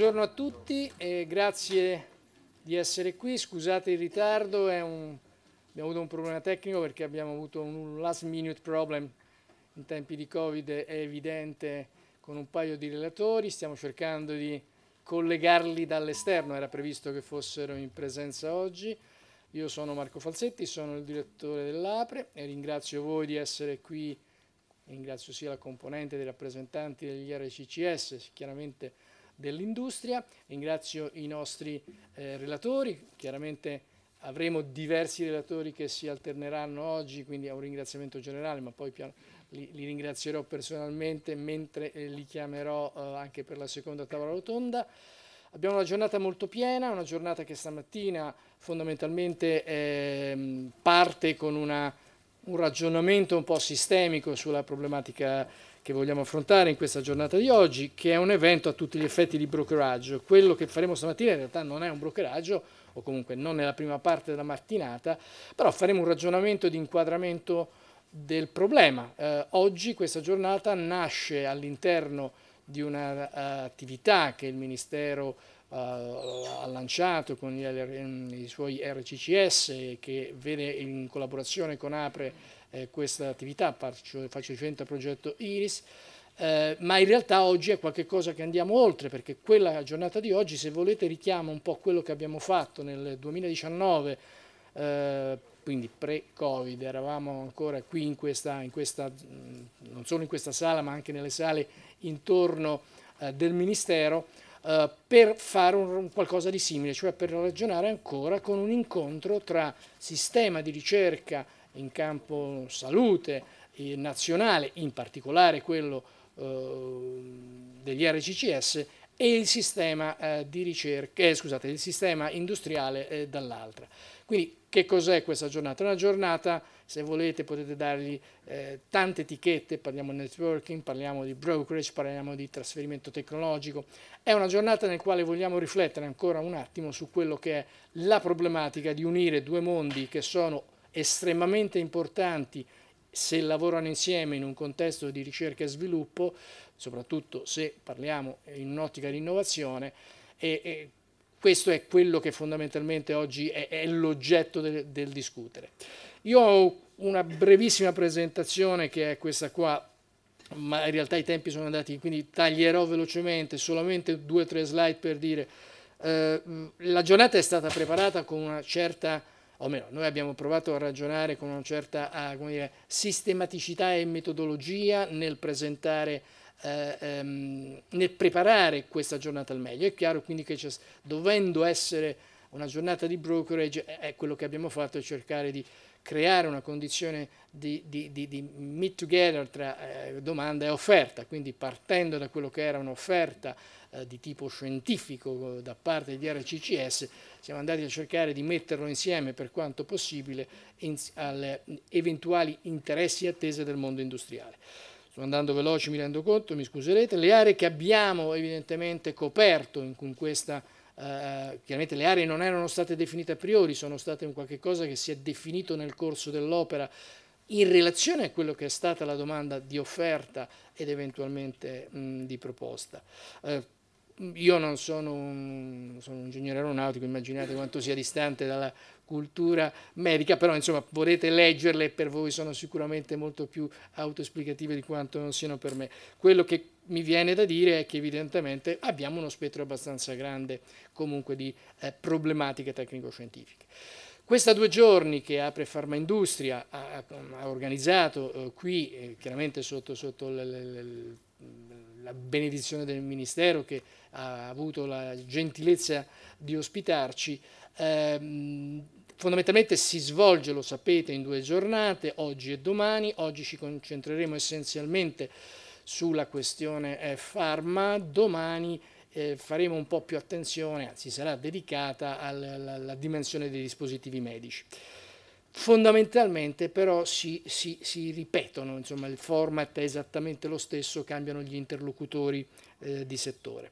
buongiorno a tutti e grazie di essere qui. Scusate il ritardo, un, abbiamo avuto un problema tecnico perché abbiamo avuto un last minute problem in tempi di Covid, è evidente, con un paio di relatori. Stiamo cercando di collegarli dall'esterno, era previsto che fossero in presenza oggi. Io sono Marco Falsetti, sono il direttore dell'APRE e ringrazio voi di essere qui, ringrazio sia la componente dei rappresentanti degli RCCS, chiaramente dell'industria. Ringrazio i nostri eh, relatori, chiaramente avremo diversi relatori che si alterneranno oggi, quindi a un ringraziamento generale, ma poi piano, li, li, ringrazierò personalmente mentre eh, li chiamerò eh, anche per la seconda tavola rotonda. Abbiamo una giornata molto piena, una giornata che stamattina fondamentalmente eh, parte con una, un ragionamento un po' sistemico sulla problematica che vogliamo affrontare in questa giornata di oggi, che è un evento a tutti gli effetti di brokeraggio. Quello che faremo stamattina in realtà non è un brokeraggio, o comunque non nella prima parte della mattinata, però faremo un ragionamento di inquadramento del problema. Eh, oggi questa giornata nasce all'interno di un'attività eh, uh, che il Ministero uh, ha lanciato con gli, mm, i suoi RCCS che vede in collaborazione con APRE eh, questa attività, faccio, faccio riferimento al progetto Iris, eh, ma in realtà oggi è qualcosa che andiamo oltre, perché quella giornata di oggi, se volete, richiama un po' quello che abbiamo fatto nel 2019, eh, quindi pre-Covid, eravamo ancora qui in questa, in questa, mm, non solo in questa sala, ma anche nelle sale intorno eh, del Ministero, eh, per fare un, qualcosa di simile, cioè per ragionare ancora con un incontro tra sistema di ricerca in campo salute eh, nazionale, in particolare quello eh, degli RCCS, e il sistema, eh, ricerca, scusate, il sistema industriale dall'altra. Quindi che cos'è questa giornata? Una giornata, se volete potete dargli eh, tante etichette, parliamo di networking, parliamo di brokerage, parliamo di trasferimento tecnologico, è una giornata nel quale vogliamo riflettere ancora un attimo su quello che è la problematica di unire due mondi che sono estremamente importanti se lavorano insieme in un contesto di ricerca e sviluppo, soprattutto se parliamo in un'ottica di innovazione, e, e questo è quello che fondamentalmente oggi è, è l'oggetto del, del discutere. Io ho una brevissima presentazione che è questa qua, ma in realtà i tempi sono andati, quindi taglierò velocemente, solamente due o tre slide per dire. Eh, la giornata è stata preparata con una certa o meno, noi abbiamo provato a ragionare con una certa ah, dire, sistematicità e metodologia nel presentare eh, ehm, nel preparare questa giornata al meglio. È chiaro quindi che dovendo essere una giornata di brokerage è quello che abbiamo fatto, è cercare di creare una condizione di, di, di, di meet together tra eh, domanda e offerta, quindi partendo da quello che era un'offerta eh, di tipo scientifico eh, da parte di RCCS, siamo andati a cercare di metterlo insieme per quanto possibile in, alle eventuali interessi e attese del mondo industriale. Sto andando veloce, mi rendo conto, mi scuserete, le aree che abbiamo evidentemente coperto in, in questa eh, chiaramente le aree non erano state definite a priori, sono state un qualche cosa che si è definito nel corso dell'opera in relazione a quello che è stata la domanda di offerta ed eventualmente mh, di proposta. Eh, io non sono un, sono un, ingegnere aeronautico, immaginate quanto sia distante dalla cultura medica, però insomma potete leggerle e per voi sono sicuramente molto più autoesplicative di quanto non siano per me. Quello che mi viene da dire è che evidentemente abbiamo uno spettro abbastanza grande comunque di eh, problematiche tecnico-scientifiche. Questa due giorni che Apre Pharma Industria ha, ha organizzato eh, qui, eh, chiaramente sotto, sotto la benedizione del Ministero che ha avuto la gentilezza di ospitarci. Eh, fondamentalmente si svolge, lo sapete, in due giornate, oggi e domani. Oggi ci concentreremo essenzialmente sulla questione eh, farma, domani eh, faremo un po' più attenzione, anzi sarà dedicata alla, alla, alla dimensione dei dispositivi medici. Fondamentalmente però si, si, si ripetono, insomma, il format è esattamente lo stesso, cambiano gli interlocutori eh, di settore.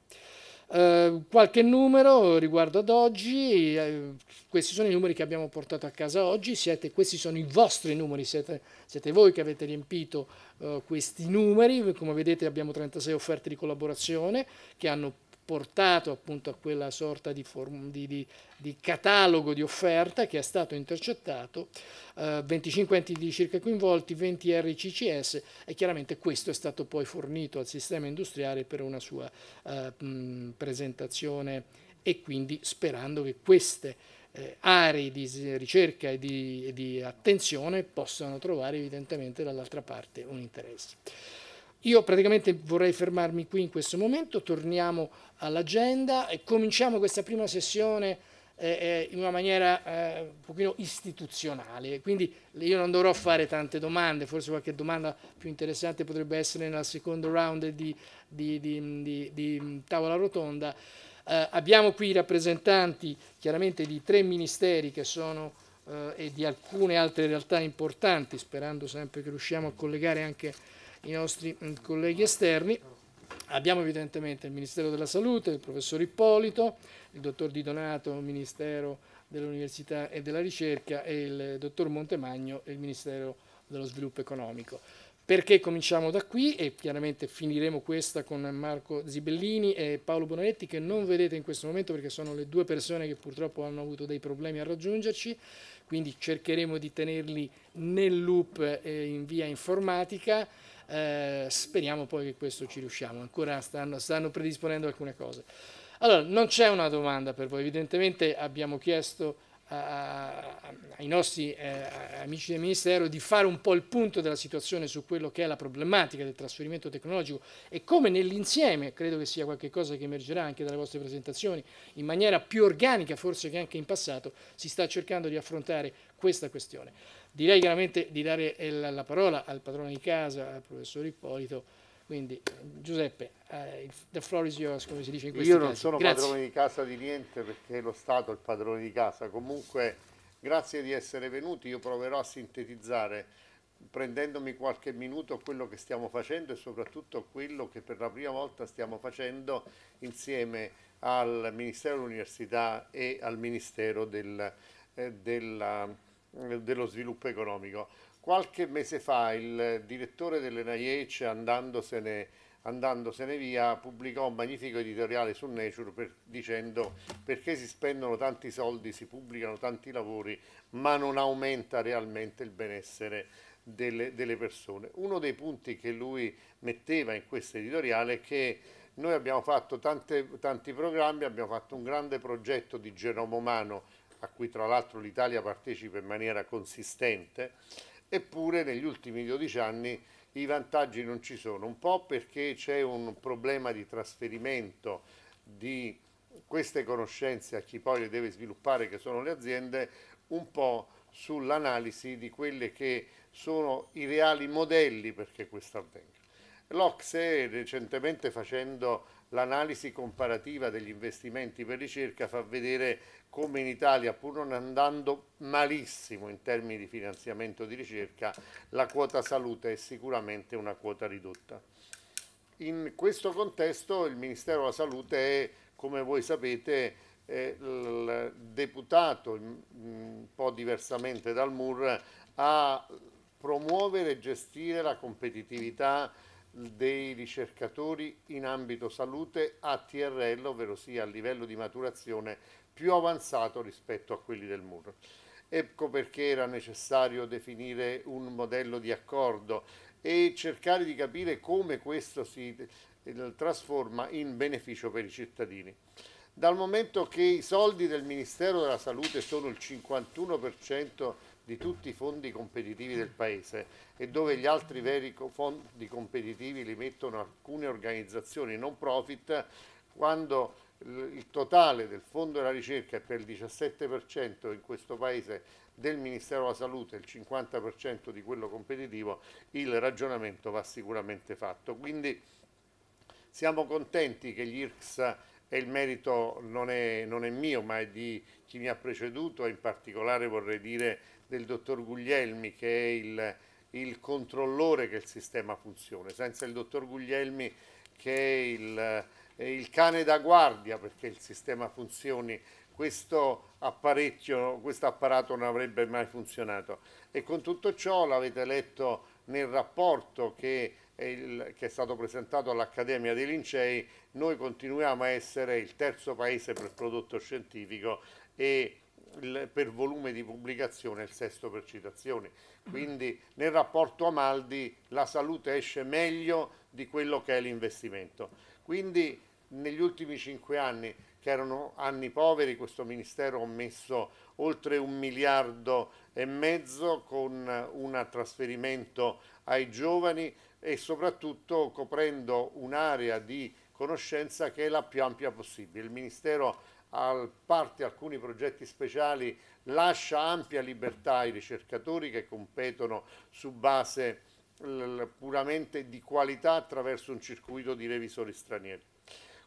Eh, qualche numero riguardo ad oggi, eh, questi sono i numeri che abbiamo portato a casa oggi, siete, questi sono i vostri numeri, siete, siete voi che avete riempito eh, questi numeri, come vedete abbiamo 36 offerte di collaborazione che hanno portato appunto a quella sorta di, di, di, di catalogo di offerta che è stato intercettato, eh, 25 enti di ricerca coinvolti, 20 RCCS e chiaramente questo è stato poi fornito al sistema industriale per una sua eh, mh, presentazione e quindi sperando che queste eh, aree di ricerca e di, e di attenzione possano trovare evidentemente dall'altra parte un interesse. Io praticamente vorrei fermarmi qui in questo momento, torniamo all'agenda e cominciamo questa prima sessione eh, eh, in una maniera eh, un pochino istituzionale, quindi io non dovrò fare tante domande, forse qualche domanda più interessante potrebbe essere nel secondo round di, di, di, di tavola rotonda. Eh, abbiamo qui i rappresentanti chiaramente di tre ministeri che sono eh, e di alcune altre realtà importanti, sperando sempre che riusciamo a collegare anche i nostri mm, colleghi esterni. Abbiamo evidentemente il Ministero della Salute, il professor Ippolito, il dottor Di Donato, il Ministero dell'Università e della Ricerca e il dottor Montemagno, il Ministero dello Sviluppo Economico. Perché cominciamo da qui e chiaramente finiremo questa con Marco Zibellini e Paolo Bonaretti che non vedete in questo momento perché sono le due persone che purtroppo hanno avuto dei problemi a raggiungerci quindi cercheremo di tenerli nel loop eh, in via informatica, eh, speriamo poi che questo ci riusciamo, ancora stanno, stanno predisponendo alcune cose. Allora, non c'è una domanda per voi, evidentemente abbiamo chiesto a, ai nostri eh, amici del Ministero di fare un po' il punto della situazione su quello che è la problematica del trasferimento tecnologico e come nell'insieme, credo che sia qualcosa che emergerà anche dalle vostre presentazioni, in maniera più organica forse che anche in passato, si sta cercando di affrontare questa questione. Direi chiaramente di dare la parola al padrone di casa, al professor Ippolito, quindi Giuseppe, eh, the floor is yours, come si dice in questo caso. Io non casi. sono grazie. padrone di casa di niente perché lo Stato è il padrone di casa. Comunque grazie di essere venuti, io proverò a sintetizzare prendendomi qualche minuto quello che stiamo facendo e soprattutto quello che per la prima volta stiamo facendo insieme al Ministero dell'Università e al Ministero del, eh, della, eh, dello Sviluppo Economico. Qualche mese fa il direttore dell'ENAIEC, andandosene, andandosene via, pubblicò un magnifico editoriale su Nature per, dicendo perché si spendono tanti soldi, si pubblicano tanti lavori, ma non aumenta realmente il benessere delle, delle persone. Uno dei punti che lui metteva in questo editoriale è che noi abbiamo fatto tante, tanti programmi, abbiamo fatto un grande progetto di genoma umano a cui tra l'altro l'Italia partecipa in maniera consistente eppure negli ultimi 12 anni i vantaggi non ci sono, un po' perché c'è un problema di trasferimento di queste conoscenze a chi poi le deve sviluppare, che sono le aziende, un po' sull'analisi di quelli che sono i reali modelli perché questo avvenga. L'Ocse recentemente facendo l'analisi comparativa degli investimenti per ricerca fa vedere come in Italia, pur non andando malissimo in termini di finanziamento di ricerca, la quota salute è sicuramente una quota ridotta. In questo contesto il Ministero della Salute è, come voi sapete, il deputato, un po' diversamente dal MUR, a promuovere e gestire la competitività dei ricercatori in ambito salute a TRL, ovvero sia a livello di maturazione più avanzato rispetto a quelli del muro. Ecco perché era necessario definire un modello di accordo e cercare di capire come questo si eh, trasforma in beneficio per i cittadini. Dal momento che i soldi del Ministero della Salute sono il 51% di tutti i fondi competitivi del Paese e dove gli altri veri fondi competitivi li mettono alcune organizzazioni non profit, quando il totale del fondo della ricerca è per il 17% in questo paese del Ministero della Salute, il 50% di quello competitivo, il ragionamento va sicuramente fatto. Quindi siamo contenti che gli IRCS e il merito non è, non è mio ma è di chi mi ha preceduto e in particolare vorrei dire del dottor Guglielmi che è il, il controllore che il sistema funzioni. Senza il dottor Guglielmi che è il eh, il cane da guardia perché il sistema funzioni, questo apparecchio, questo apparato non avrebbe mai funzionato. E con tutto ciò l'avete letto nel rapporto che è, il, che è stato presentato all'Accademia dei Lincei, noi continuiamo a essere il terzo paese per prodotto scientifico e il, per volume di pubblicazione il sesto per citazioni. Quindi nel rapporto Amaldi la salute esce meglio di quello che è l'investimento. Quindi negli ultimi cinque anni, che erano anni poveri, questo Ministero ha messo oltre un miliardo e mezzo con eh, un trasferimento ai giovani e soprattutto coprendo un'area di conoscenza che è la più ampia possibile. Il Ministero a parte alcuni progetti speciali lascia ampia libertà ai ricercatori che competono su base puramente di qualità attraverso un circuito di revisori stranieri.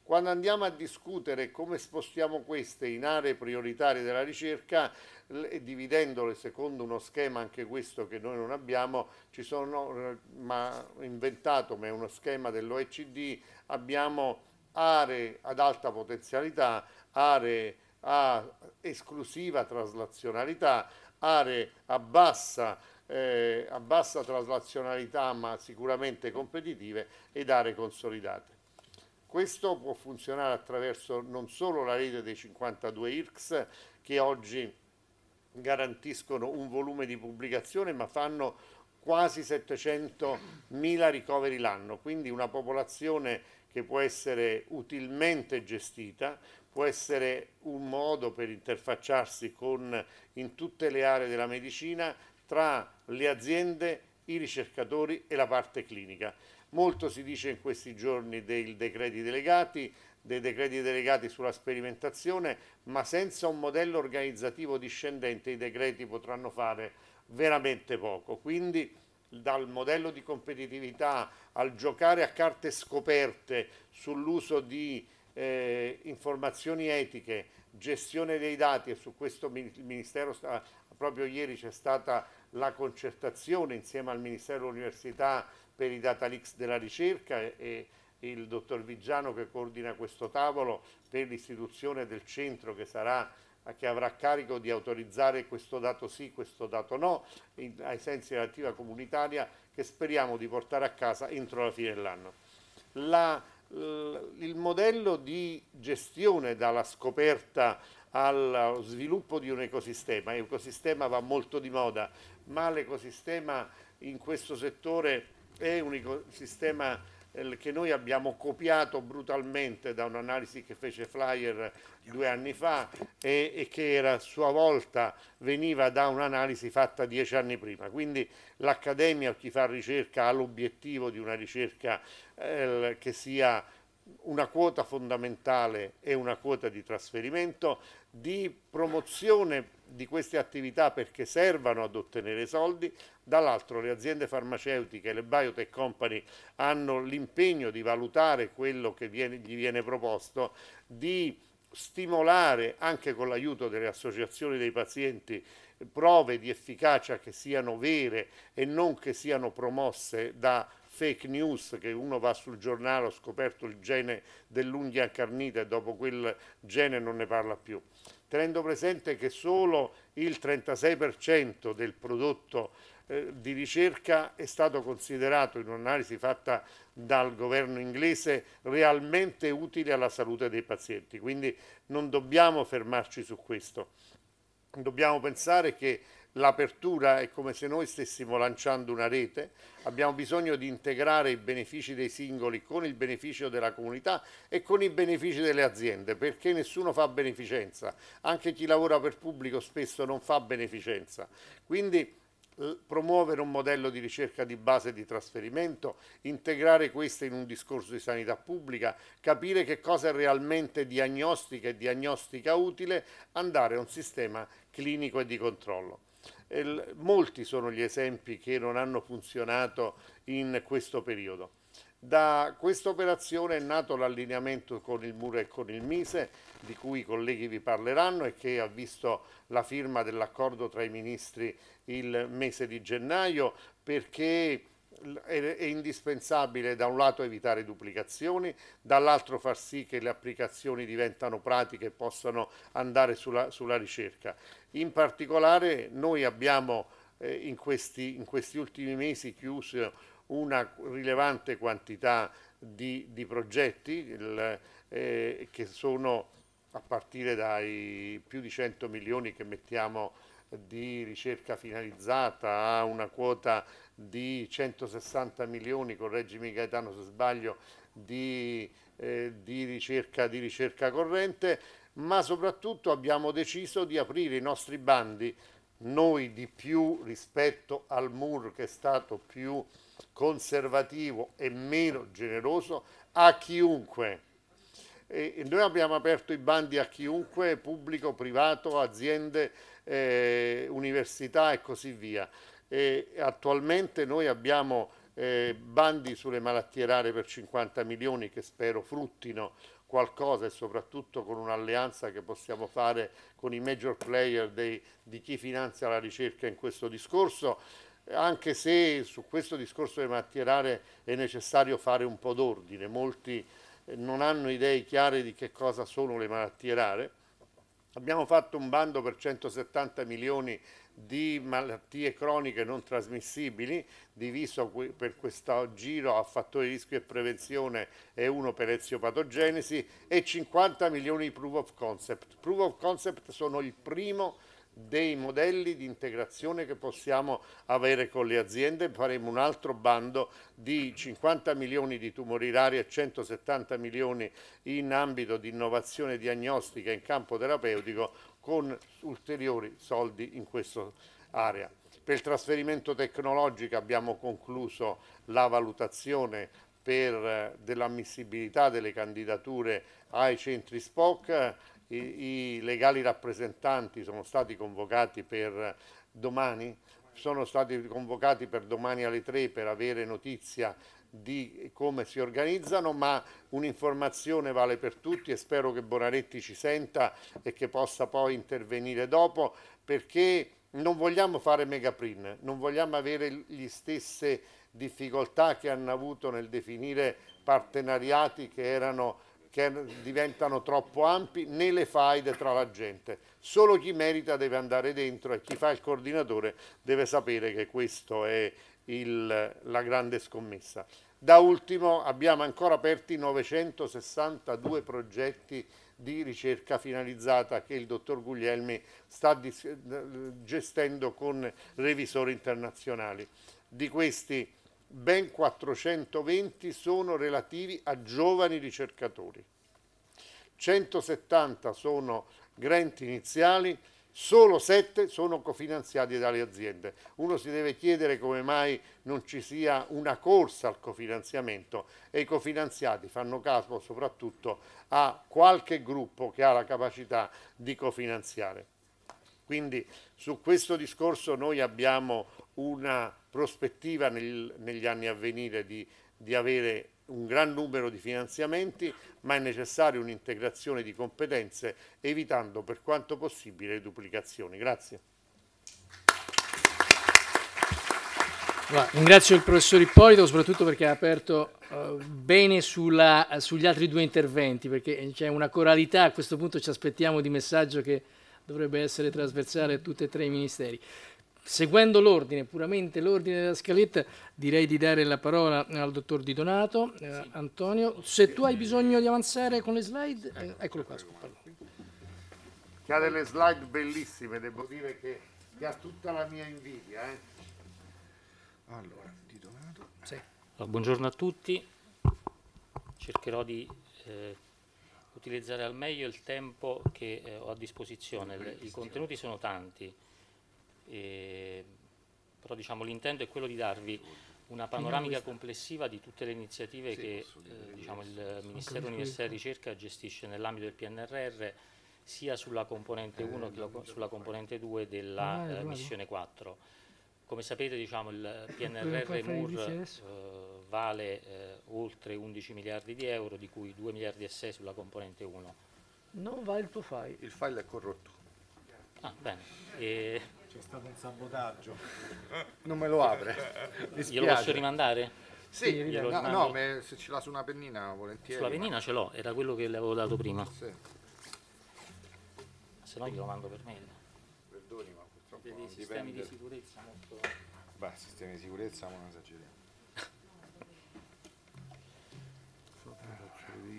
Quando andiamo a discutere come spostiamo queste in aree prioritarie della ricerca, dividendole secondo uno schema anche questo che noi non abbiamo, ci sono, eh, ma inventato, ma è uno schema dell'OECD, abbiamo aree ad alta potenzialità, aree a esclusiva traslazionalità, aree a bassa, eh, a bassa traslazionalità ma sicuramente competitive ed aree consolidate. Questo può funzionare attraverso non solo la rete dei 52 IRCS che oggi garantiscono un volume di pubblicazione ma fanno quasi 700.000 ricoveri l'anno, quindi una popolazione che può essere utilmente gestita, può essere un modo per interfacciarsi con, in tutte le aree della medicina tra le aziende, i ricercatori e la parte clinica. Molto si dice in questi giorni dei decreti delegati, dei decreti delegati sulla sperimentazione, ma senza un modello organizzativo discendente i decreti potranno fare veramente poco. Quindi dal modello di competitività al giocare a carte scoperte sull'uso di eh, informazioni etiche, gestione dei dati e su questo il Ministero sta, proprio ieri c'è stata la concertazione insieme al Ministero dell'Università per i data leaks della ricerca e il dottor Vigiano che coordina questo tavolo per l'istituzione del centro che sarà che avrà carico di autorizzare questo dato sì, questo dato no, in, ai sensi dell'attiva comunitaria che speriamo di portare a casa entro la fine dell'anno. il modello di gestione dalla scoperta allo sviluppo di un ecosistema, l'ecosistema va molto di moda, ma l'ecosistema in questo settore è un sistema eh, che noi abbiamo copiato brutalmente da un'analisi che fece Flyer due anni fa e, e che era, a sua volta veniva da un'analisi fatta dieci anni prima. Quindi l'Accademia chi fa ricerca ha l'obiettivo di una ricerca eh, che sia una quota fondamentale e una quota di trasferimento, di promozione di queste attività perché servano ad ottenere soldi, dall'altro le aziende farmaceutiche, le biotech company hanno l'impegno di valutare quello che viene, gli viene proposto, di stimolare anche con l'aiuto delle associazioni dei pazienti prove di efficacia che siano vere e non che siano promosse da fake news che uno va sul giornale ho scoperto il gene dell'unghia incarnita e dopo quel gene non ne parla più tenendo presente che solo il 36% del prodotto eh, di ricerca è stato considerato in un'analisi fatta dal governo inglese realmente utile alla salute dei pazienti, quindi non dobbiamo fermarci su questo. Dobbiamo pensare che l'apertura è come se noi stessimo lanciando una rete, abbiamo bisogno di integrare i benefici dei singoli con il beneficio della comunità e con i benefici delle aziende, perché nessuno fa beneficenza, anche chi lavora per pubblico spesso non fa beneficenza. Quindi promuovere un modello di ricerca di base di trasferimento, integrare questo in un discorso di sanità pubblica, capire che cosa è realmente diagnostica e diagnostica utile, andare a un sistema clinico e di controllo eh, molti sono gli esempi che non hanno funzionato in questo periodo. Da questa operazione è nato l'allineamento con il Muro e con il Mise, di cui i colleghi vi parleranno e che ha visto la firma dell'accordo tra i ministri il mese di gennaio, perché è, è indispensabile da un lato evitare duplicazioni, dall'altro far sì che le applicazioni diventano pratiche e possano andare sulla, sulla ricerca. In particolare noi abbiamo eh, in, questi, in questi ultimi mesi chiuso una rilevante quantità di, di progetti il, eh, che sono a partire dai più di 100 milioni che mettiamo di ricerca finalizzata a una quota di 160 milioni, correggimi Gaetano se sbaglio, di, eh, di, ricerca, di ricerca corrente, ma soprattutto abbiamo deciso di aprire i nostri bandi noi di più rispetto al MUR che è stato più conservativo e meno generoso a chiunque. E noi abbiamo aperto i bandi a chiunque, pubblico, privato, aziende, eh, università e così via eh, attualmente noi abbiamo eh, bandi sulle malattie rare per 50 milioni che spero fruttino qualcosa e soprattutto con un'alleanza che possiamo fare con i major player dei, di chi finanzia la ricerca in questo discorso, anche se su questo discorso delle malattie rare è necessario fare un po' d'ordine, molti eh, non hanno idee chiare di che cosa sono le malattie rare. Abbiamo fatto un bando per 170 milioni di malattie croniche non trasmissibili, diviso per questo giro a fattori di rischio e prevenzione e uno per eziopatogenesi e 50 milioni di proof of concept. Proof of concept sono il primo dei modelli di integrazione che possiamo avere con le aziende. Faremo un altro bando di 50 milioni di tumori rari e 170 milioni in ambito di innovazione diagnostica in campo terapeutico con ulteriori soldi in questa area. Per il trasferimento tecnologico abbiamo concluso la valutazione eh, dell'ammissibilità delle candidature ai centri SPOC. I, I legali rappresentanti sono stati convocati per domani sono stati convocati per domani alle 3 per avere notizia di come si organizzano, ma un'informazione vale per tutti e spero che Bonaretti ci senta e che possa poi intervenire dopo, perché non vogliamo fare megaprint, non vogliamo avere le stesse difficoltà che hanno avuto nel definire partenariati che, erano, che er, diventano troppo ampi, né le faide tra la gente. Solo chi merita deve andare dentro e chi fa il coordinatore deve sapere che questo è il, la grande scommessa. Da ultimo abbiamo ancora aperti 962 progetti di ricerca finalizzata che il dottor Guglielmi sta gestendo con revisori internazionali. Di questi ben 420 sono relativi a giovani ricercatori, 170 sono grant iniziali, solo sette sono cofinanziati dalle aziende. Uno si deve chiedere come mai non ci sia una corsa al cofinanziamento e i cofinanziati fanno caso soprattutto a qualche gruppo che ha la capacità di cofinanziare. Quindi su questo discorso noi abbiamo una prospettiva nel, negli anni a venire di, di avere un gran numero di finanziamenti, ma è necessaria un'integrazione di competenze evitando per quanto possibile le duplicazioni. Grazie. Allora, ringrazio il professor Ippolito soprattutto perché ha aperto uh, bene sulla, sugli altri due interventi, perché c'è una coralità, a questo punto ci aspettiamo di messaggio che dovrebbe essere trasversale a tutti e tre i ministeri. Seguendo l'ordine, puramente l'ordine della scaletta, direi di dare la parola al dottor Di Donato, eh, sì. Antonio. Se tu hai bisogno di avanzare con le slide, eh, ecco. eccolo qua, scusate. Che ha delle slide bellissime, devo dire che, che ha tutta la mia invidia. Eh. Allora, Di Donato. Sì. Allora, buongiorno a tutti, cercherò di eh, utilizzare al meglio il tempo che eh, ho a disposizione. Le, I contenuti sono tanti eh, però diciamo, l'intento è quello di darvi una panoramica complessiva di tutte le iniziative sì, che eh, diciamo, il Ministero dell'Università e Ricerca gestisce nell'ambito del PNRR sia sulla componente 1 eh, che sulla componente 2 della ah, eh, missione 4. Come sapete diciamo, il PNRR MUR eh, vale eh, oltre 11 miliardi di euro, di cui 2 miliardi e 6 sulla componente 1. Non va il tuo file. Il file è corrotto. Ah, bene. E c'è stato un sabotaggio. Non me lo apre. Glielo posso rimandare? Sì, sì no, no se ce l'ha su una pennina volentieri. Sulla pennina ma... ce l'ho, era quello che le avevo dato prima. Sì. Se no glielo mando per mail. Perdoni, ma purtroppo Dei non sistemi dipende. di sicurezza molto... Beh, sistemi di sicurezza non esageriamo.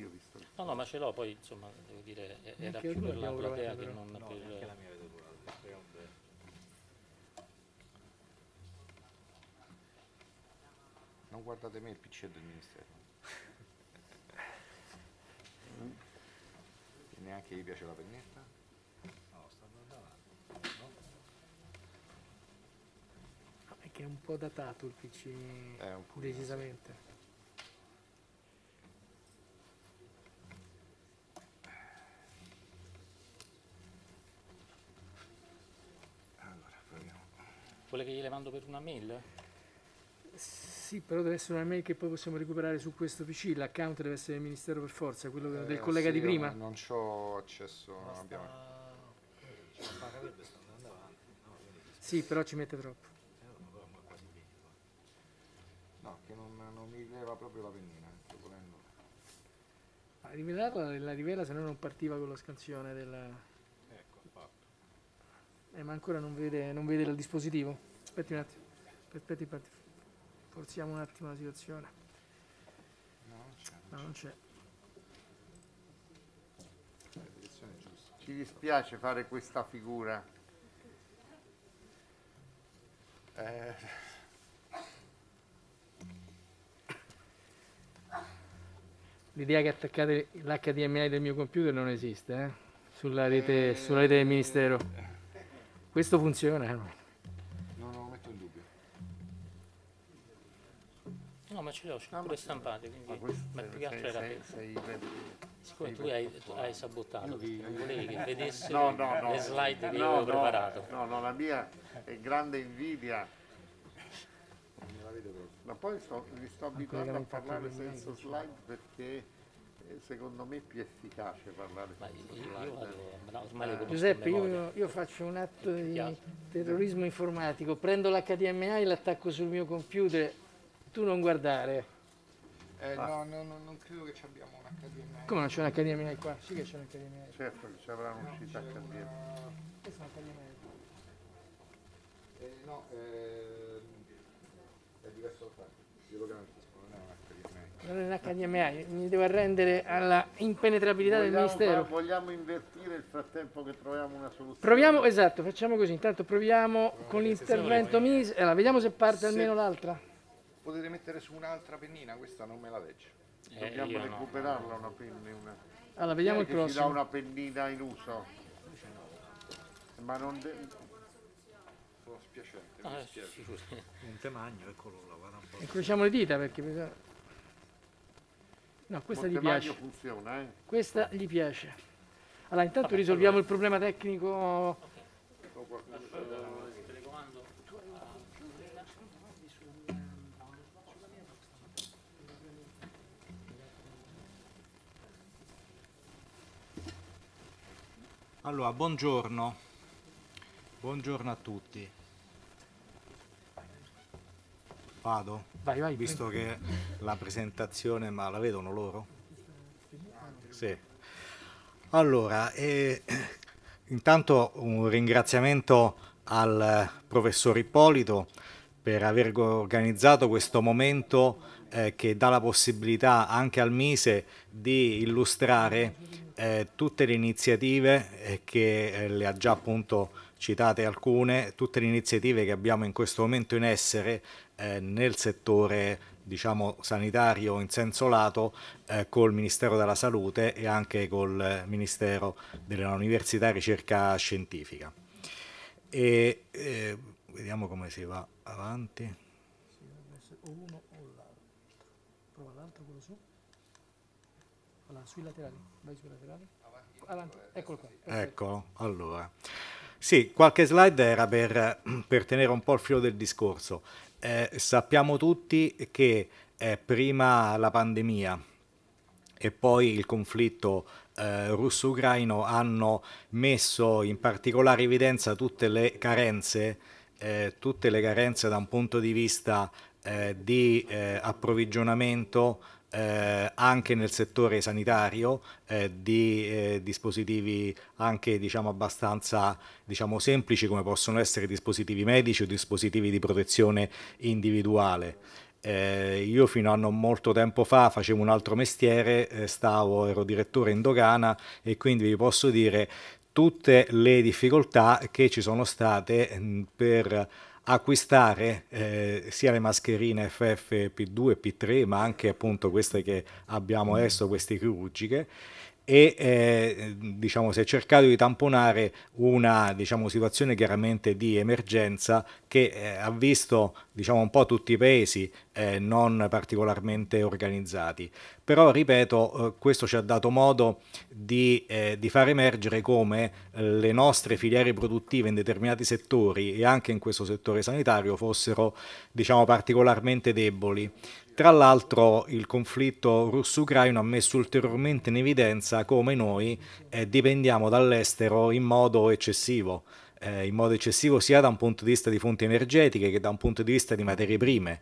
no, no, ma ce l'ho, poi insomma, devo dire, era più per la platea che non no, per... Non guardate me il PC del Ministero. E neanche gli piace la pennetta? No, sta stanno davanti. No? Ah, è che è un po' datato il PC, un po decisamente. Sì. Allora, Vuole che gliele mando per una mail? Sì. Sì, però deve essere una mail che poi possiamo recuperare su questo PC, l'account deve essere del Ministero per forza, quello eh, del collega sì, di prima. Non ho accesso, non abbiamo... Sì, però ci mette troppo. No, che non, non mi rileva proprio la pennina, eh, volendo. A rivelarla la rivela se no non partiva con la scansione della... Ecco, fatto. Eh, ma ancora non vede, non vede il dispositivo. Aspetti un attimo, aspetti, aspetti forziamo un attimo la situazione no non c'è no, ci dispiace fare questa figura eh. l'idea che attaccate l'HDMI del mio computer non esiste eh? sulla, rete, eh. sulla rete del ministero questo funziona no? Eh. No, ma ce li ho, no, pure stampate quindi... ma più che altro era Siccome tu hai, hai sabotato, non volevi che vedessero no, no, le slide che avevo preparato. No, no, la mia è grande invidia. Ma poi sto, mi sto abituando a parlare senza slide perché eh, secondo me è più efficace parlare ma io, vado, no, Giuseppe io, io, faccio un atto di terrorismo informatico prendo l'HDMI e l'attacco sul mio computer tu non guardare. Eh, ah. no, no, non credo che ci abbiamo un HDMI. Come non c'è un HDMI qua? Sì che c'è un HDMI. Certo che ci avrà un'uscita no, HDMI. Una... Questo è un HDMI. Eh, no, eh, è diverso da qua. Glielo garantisco, non è un HDMI. mi devo arrendere alla impenetrabilità vogliamo, del ministero. vogliamo invertire il frattempo che troviamo una soluzione. Proviamo, esatto, facciamo così. Intanto proviamo, proviamo con l'intervento MIS. Allora, vediamo se parte se... almeno l'altra potete mettere su un'altra pennina, questa non me la legge. Eh, Dobbiamo recuperarla no. una pennina. Allora, vediamo il prossimo. Si dà una pennina in uso. Ma non... De- sono spiacente, ah, mi spiace. Un temagno, eccolo là, guarda un po'. Incrociamo le dita perché... No, questa gli piace. funziona, eh? Questa gli piace. Allora, intanto risolviamo il problema tecnico... Okay. Allora, buongiorno. Buongiorno a tutti. Vado. Vai, vai. Visto che la presentazione, ma la vedono loro? Sì. Allora, eh, intanto un ringraziamento al professor Ippolito per aver organizzato questo momento eh, che dà la possibilità anche al Mise di illustrare eh, tutte le iniziative eh, che eh, le ha già appunto citate alcune, tutte le iniziative che abbiamo in questo momento in essere eh, nel settore diciamo, sanitario in senso lato eh, col Ministero della Salute e anche col Ministero dell'Università e Ricerca Scientifica. E, vediamo come si va avanti. Uno o l'altro. Prova l'altro quello su. Allora, sui laterali. Eccolo qua. Ecco, allora. Sì, qualche slide era per, per, tenere un po' il filo del discorso. Eh, sappiamo tutti che eh, prima la pandemia e poi il conflitto eh, russo-ucraino hanno messo in particolare evidenza tutte le carenze, eh, tutte le carenze da un punto di vista eh, di eh, approvvigionamento, eh, anche nel settore sanitario eh, di eh, dispositivi anche diciamo abbastanza diciamo semplici come possono essere dispositivi medici o dispositivi di protezione individuale. Eh, io fino a non molto tempo fa facevo un altro mestiere, eh, stavo, ero direttore in dogana e quindi vi posso dire tutte le difficoltà che ci sono state mh, mm, per acquistare eh, sia le mascherine FFP2 P3 ma anche appunto queste che abbiamo mm. adesso, queste chirurgiche e eh, diciamo, si è cercato di tamponare una diciamo, situazione chiaramente di emergenza che eh, ha visto diciamo, un po' tutti i paesi eh, non particolarmente organizzati. Però, ripeto, eh, questo ci ha dato modo di, eh, di far emergere come eh, le nostre filiere produttive in determinati settori e anche in questo settore sanitario fossero diciamo, particolarmente deboli. Tra l'altro il conflitto russo-ucraino ha messo ulteriormente in evidenza come noi eh, dipendiamo dall'estero in modo eccessivo, eh, in modo eccessivo sia da un punto di vista di fonti energetiche che da un punto di vista di materie prime.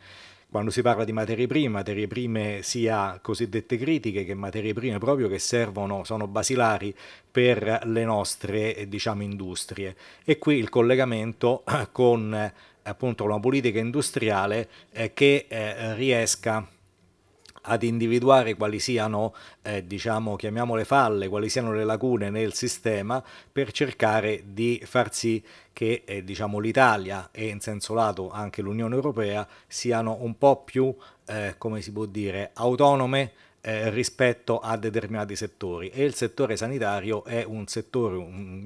Quando si parla di materie prime, materie prime sia cosiddette critiche che materie prime proprio che servono, sono basilari per le nostre eh, diciamo, industrie. E qui il collegamento eh, con appunto una politica industriale eh, che eh, riesca ad individuare quali siano, eh, diciamo, chiamiamole falle, quali siano le lacune nel sistema per cercare di far sì che eh, diciamo, l'Italia e in senso lato anche l'Unione Europea siano un po' più, eh, come si può dire, autonome eh, rispetto a determinati settori e il settore sanitario è un settore,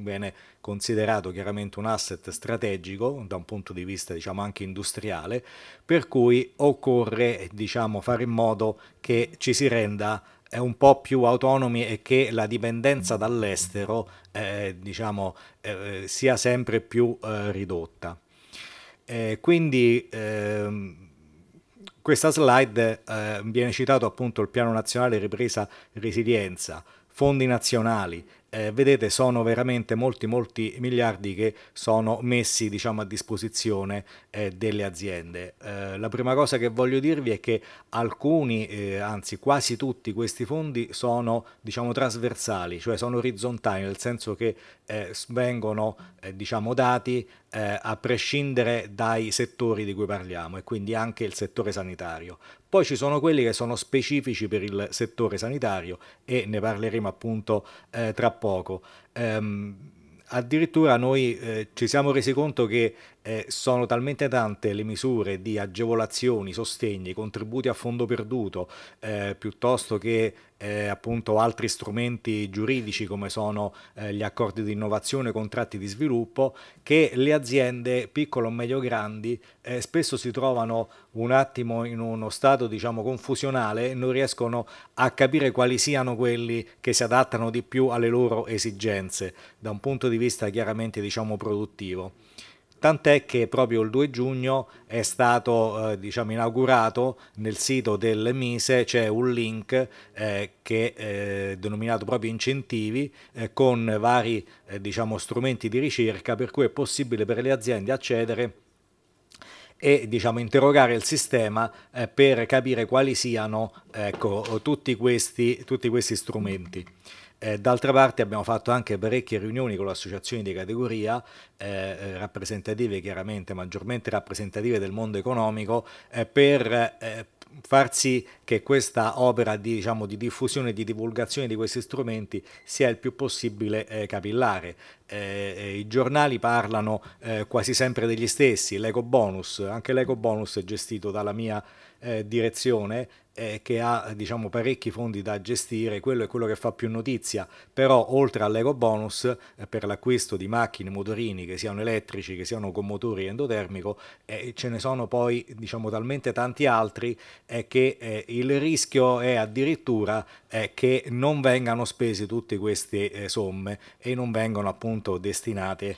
viene considerato chiaramente un asset strategico da un punto di vista diciamo anche industriale, per cui occorre diciamo fare in modo che ci si renda eh, un po' più autonomi e che la dipendenza dall'estero eh, diciamo, eh, sia sempre più eh, ridotta. Eh, quindi ehm, questa slide eh, viene citato appunto il piano nazionale ripresa resilienza, fondi nazionali, eh, vedete sono veramente molti molti miliardi che sono messi diciamo, a disposizione eh, delle aziende. Eh, la prima cosa che voglio dirvi è che alcuni, eh, anzi quasi tutti questi fondi sono diciamo, trasversali, cioè sono orizzontali, nel senso che eh, vengono eh, diciamo dati eh, a prescindere dai settori di cui parliamo e quindi anche il settore sanitario. Poi ci sono quelli che sono specifici per il settore sanitario e ne parleremo appunto eh, tra poco. Ehm, addirittura noi eh, ci siamo resi conto che eh, sono talmente tante le misure di agevolazioni, sostegni, contributi a fondo perduto, piuttosto che eh, appunto altri strumenti giuridici come sono eh, gli accordi di innovazione, contratti di sviluppo, che le aziende piccole o medio grandi eh, spesso si trovano un attimo in uno stato diciamo confusionale e non riescono a capire quali siano quelli che si adattano di più alle loro esigenze da un punto di vista chiaramente diciamo produttivo tant'è che proprio il 2 giugno è stato eh, diciamo, inaugurato nel sito del Mise, c'è un link eh, che è eh, denominato proprio incentivi eh, con vari eh, diciamo, strumenti di ricerca per cui è possibile per le aziende accedere e diciamo, interrogare il sistema eh, per capire quali siano ecco, tutti, questi, tutti questi strumenti. Eh, d'altra parte abbiamo fatto anche parecchie riunioni con le associazioni di categoria, eh, eh rappresentative chiaramente, maggiormente rappresentative del mondo economico, eh, per eh, far sì che questa opera di, diciamo, di diffusione e di divulgazione di questi strumenti sia il più possibile eh, capillare. Eh, I giornali parlano eh, quasi sempre degli stessi, l'eco bonus, anche l'eco bonus è gestito dalla mia eh, direzione eh, che ha diciamo, parecchi fondi da gestire, quello è quello che fa più notizia, però oltre all'eco bonus eh, per l'acquisto di macchine, motorini che siano elettrici, che siano con motori endotermico, eh, ce ne sono poi diciamo, talmente tanti altri eh, che eh, il rischio è addirittura che non vengano spese tutte queste somme e non vengano appunto destinate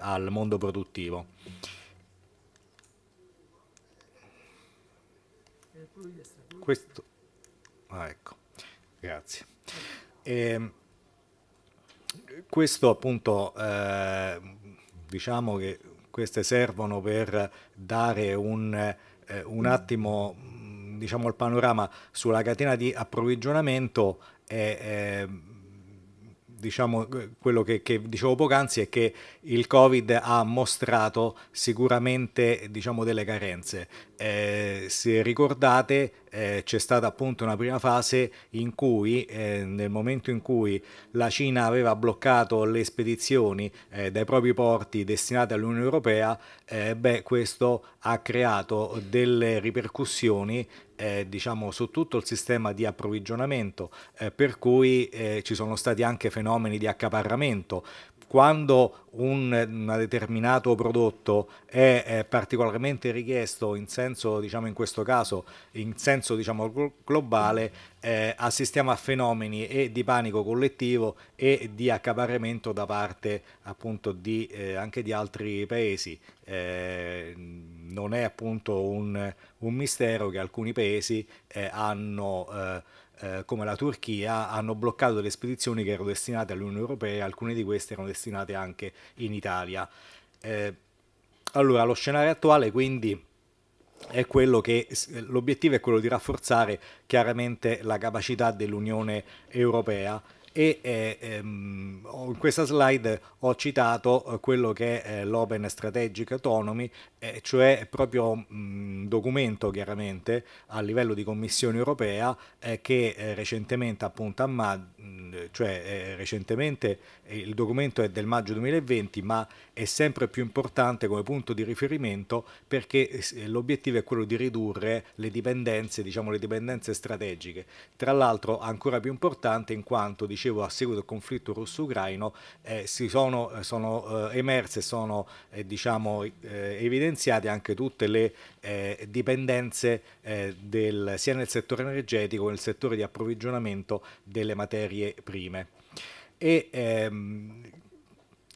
al mondo produttivo. Questo, ah, ecco, grazie. E, ehm, questo appunto, eh, diciamo che queste servono per dare un, eh, un attimo, diciamo, il panorama sulla catena di approvvigionamento e... Eh, diciamo, eh, quello che, che, dicevo poc'anzi è che il Covid ha mostrato sicuramente diciamo, delle carenze. Eh, se ricordate eh, c'è stata appunto una prima fase in cui eh, nel momento in cui la Cina aveva bloccato le spedizioni eh, dai propri porti destinate all'Unione Europea, eh, beh, questo ha creato delle ripercussioni eh, diciamo, su tutto il sistema di approvvigionamento, eh, per cui eh, ci sono stati anche fenomeni di accaparramento, quando un, un determinato prodotto è, è, particolarmente richiesto in senso, diciamo in questo caso, in senso diciamo, globale, eh, assistiamo a fenomeni e di panico collettivo e di accaparramento da parte appunto di, eh, anche di altri paesi. Eh, non è appunto un, un, mistero che alcuni paesi eh, hanno eh, eh, come la Turchia hanno bloccato delle spedizioni che erano destinate all'Unione Europea, e alcune di queste erano destinate anche in Italia. Eh, allora, lo scenario attuale quindi è quello che l'obiettivo è quello di rafforzare chiaramente la capacità dell'Unione Europea e eh, ehm, in questa slide ho citato eh, quello che è eh, l'Open Strategic Autonomy, eh, cioè proprio un documento chiaramente a livello di Commissione europea eh, che eh, recentemente appunto a maggio, cioè recentemente il documento è del maggio 2020 ma è sempre più importante come punto di riferimento perché l'obiettivo è quello di ridurre le dipendenze, diciamo le dipendenze strategiche, tra l'altro ancora più importante in quanto diciamo dicevo, a seguito del conflitto russo-ucraino eh, si sono, eh, sono eh, emerse, sono eh, diciamo, eh, evidenziate anche tutte le eh, dipendenze del, sia nel settore energetico che nel settore di approvvigionamento delle materie prime. E, ehm,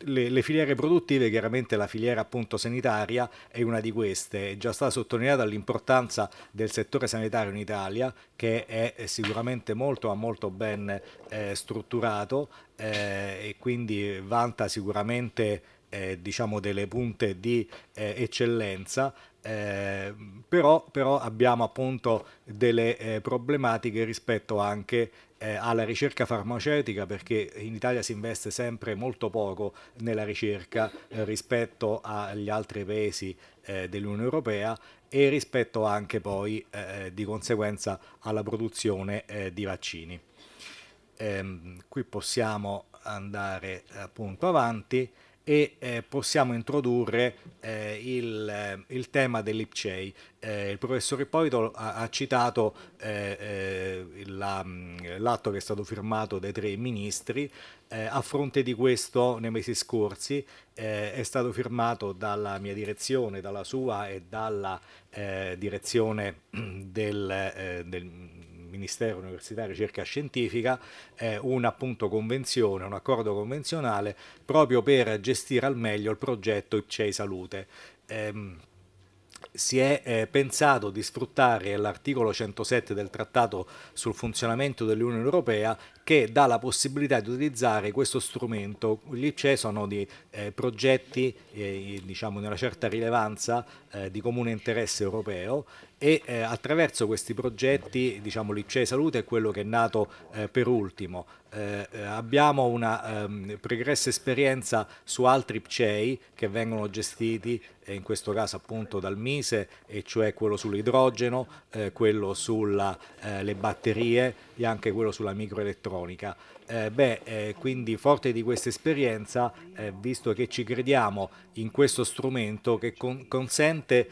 le, le, filiere produttive, chiaramente la filiera appunto sanitaria è una di queste, è già stata sottolineata l'importanza del settore sanitario in Italia che è sicuramente molto ma molto ben eh, strutturato eh, e quindi vanta sicuramente eh, diciamo delle punte di eh, eccellenza eh, però, però, abbiamo appunto delle eh, problematiche rispetto anche eh, alla ricerca farmaceutica perché in Italia si investe sempre molto poco nella ricerca eh, rispetto agli altri paesi eh, dell'Unione Europea e rispetto anche poi eh, eh, di conseguenza alla produzione eh, di vaccini. Ehm, qui possiamo andare appunto avanti e eh, possiamo introdurre eh, il, il, tema dell'IPCEI. Eh, il professor Ippolito ha, ha citato eh, eh, mm, l'atto la, che è stato firmato dai tre ministri, eh, a fronte di questo nei mesi scorsi è stato firmato dalla mia direzione, dalla sua e dalla direzione del, del Ministero Università e Ricerca Scientifica eh, un appunto convenzione, un accordo convenzionale proprio per gestire al meglio il progetto IPCEI Salute. Ehm, si è eh, pensato di sfruttare l'articolo 107 del Trattato sul funzionamento dell'Unione Europea che dà la possibilità di utilizzare questo strumento. Lì c'è sono di eh, progetti eh, diciamo di una certa rilevanza eh, di comune interesse europeo e eh, attraverso questi progetti diciamo l'ICE Salute è quello che è nato eh, per ultimo eh, eh, abbiamo una ehm, pregressa esperienza su altri PCEI che vengono gestiti eh, in questo caso appunto dal Mise e cioè quello sull'idrogeno, eh, quello sulle eh, batterie e anche quello sulla microelettronica. Eh, beh, quindi forte di questa esperienza, visto che ci crediamo in questo strumento che con consente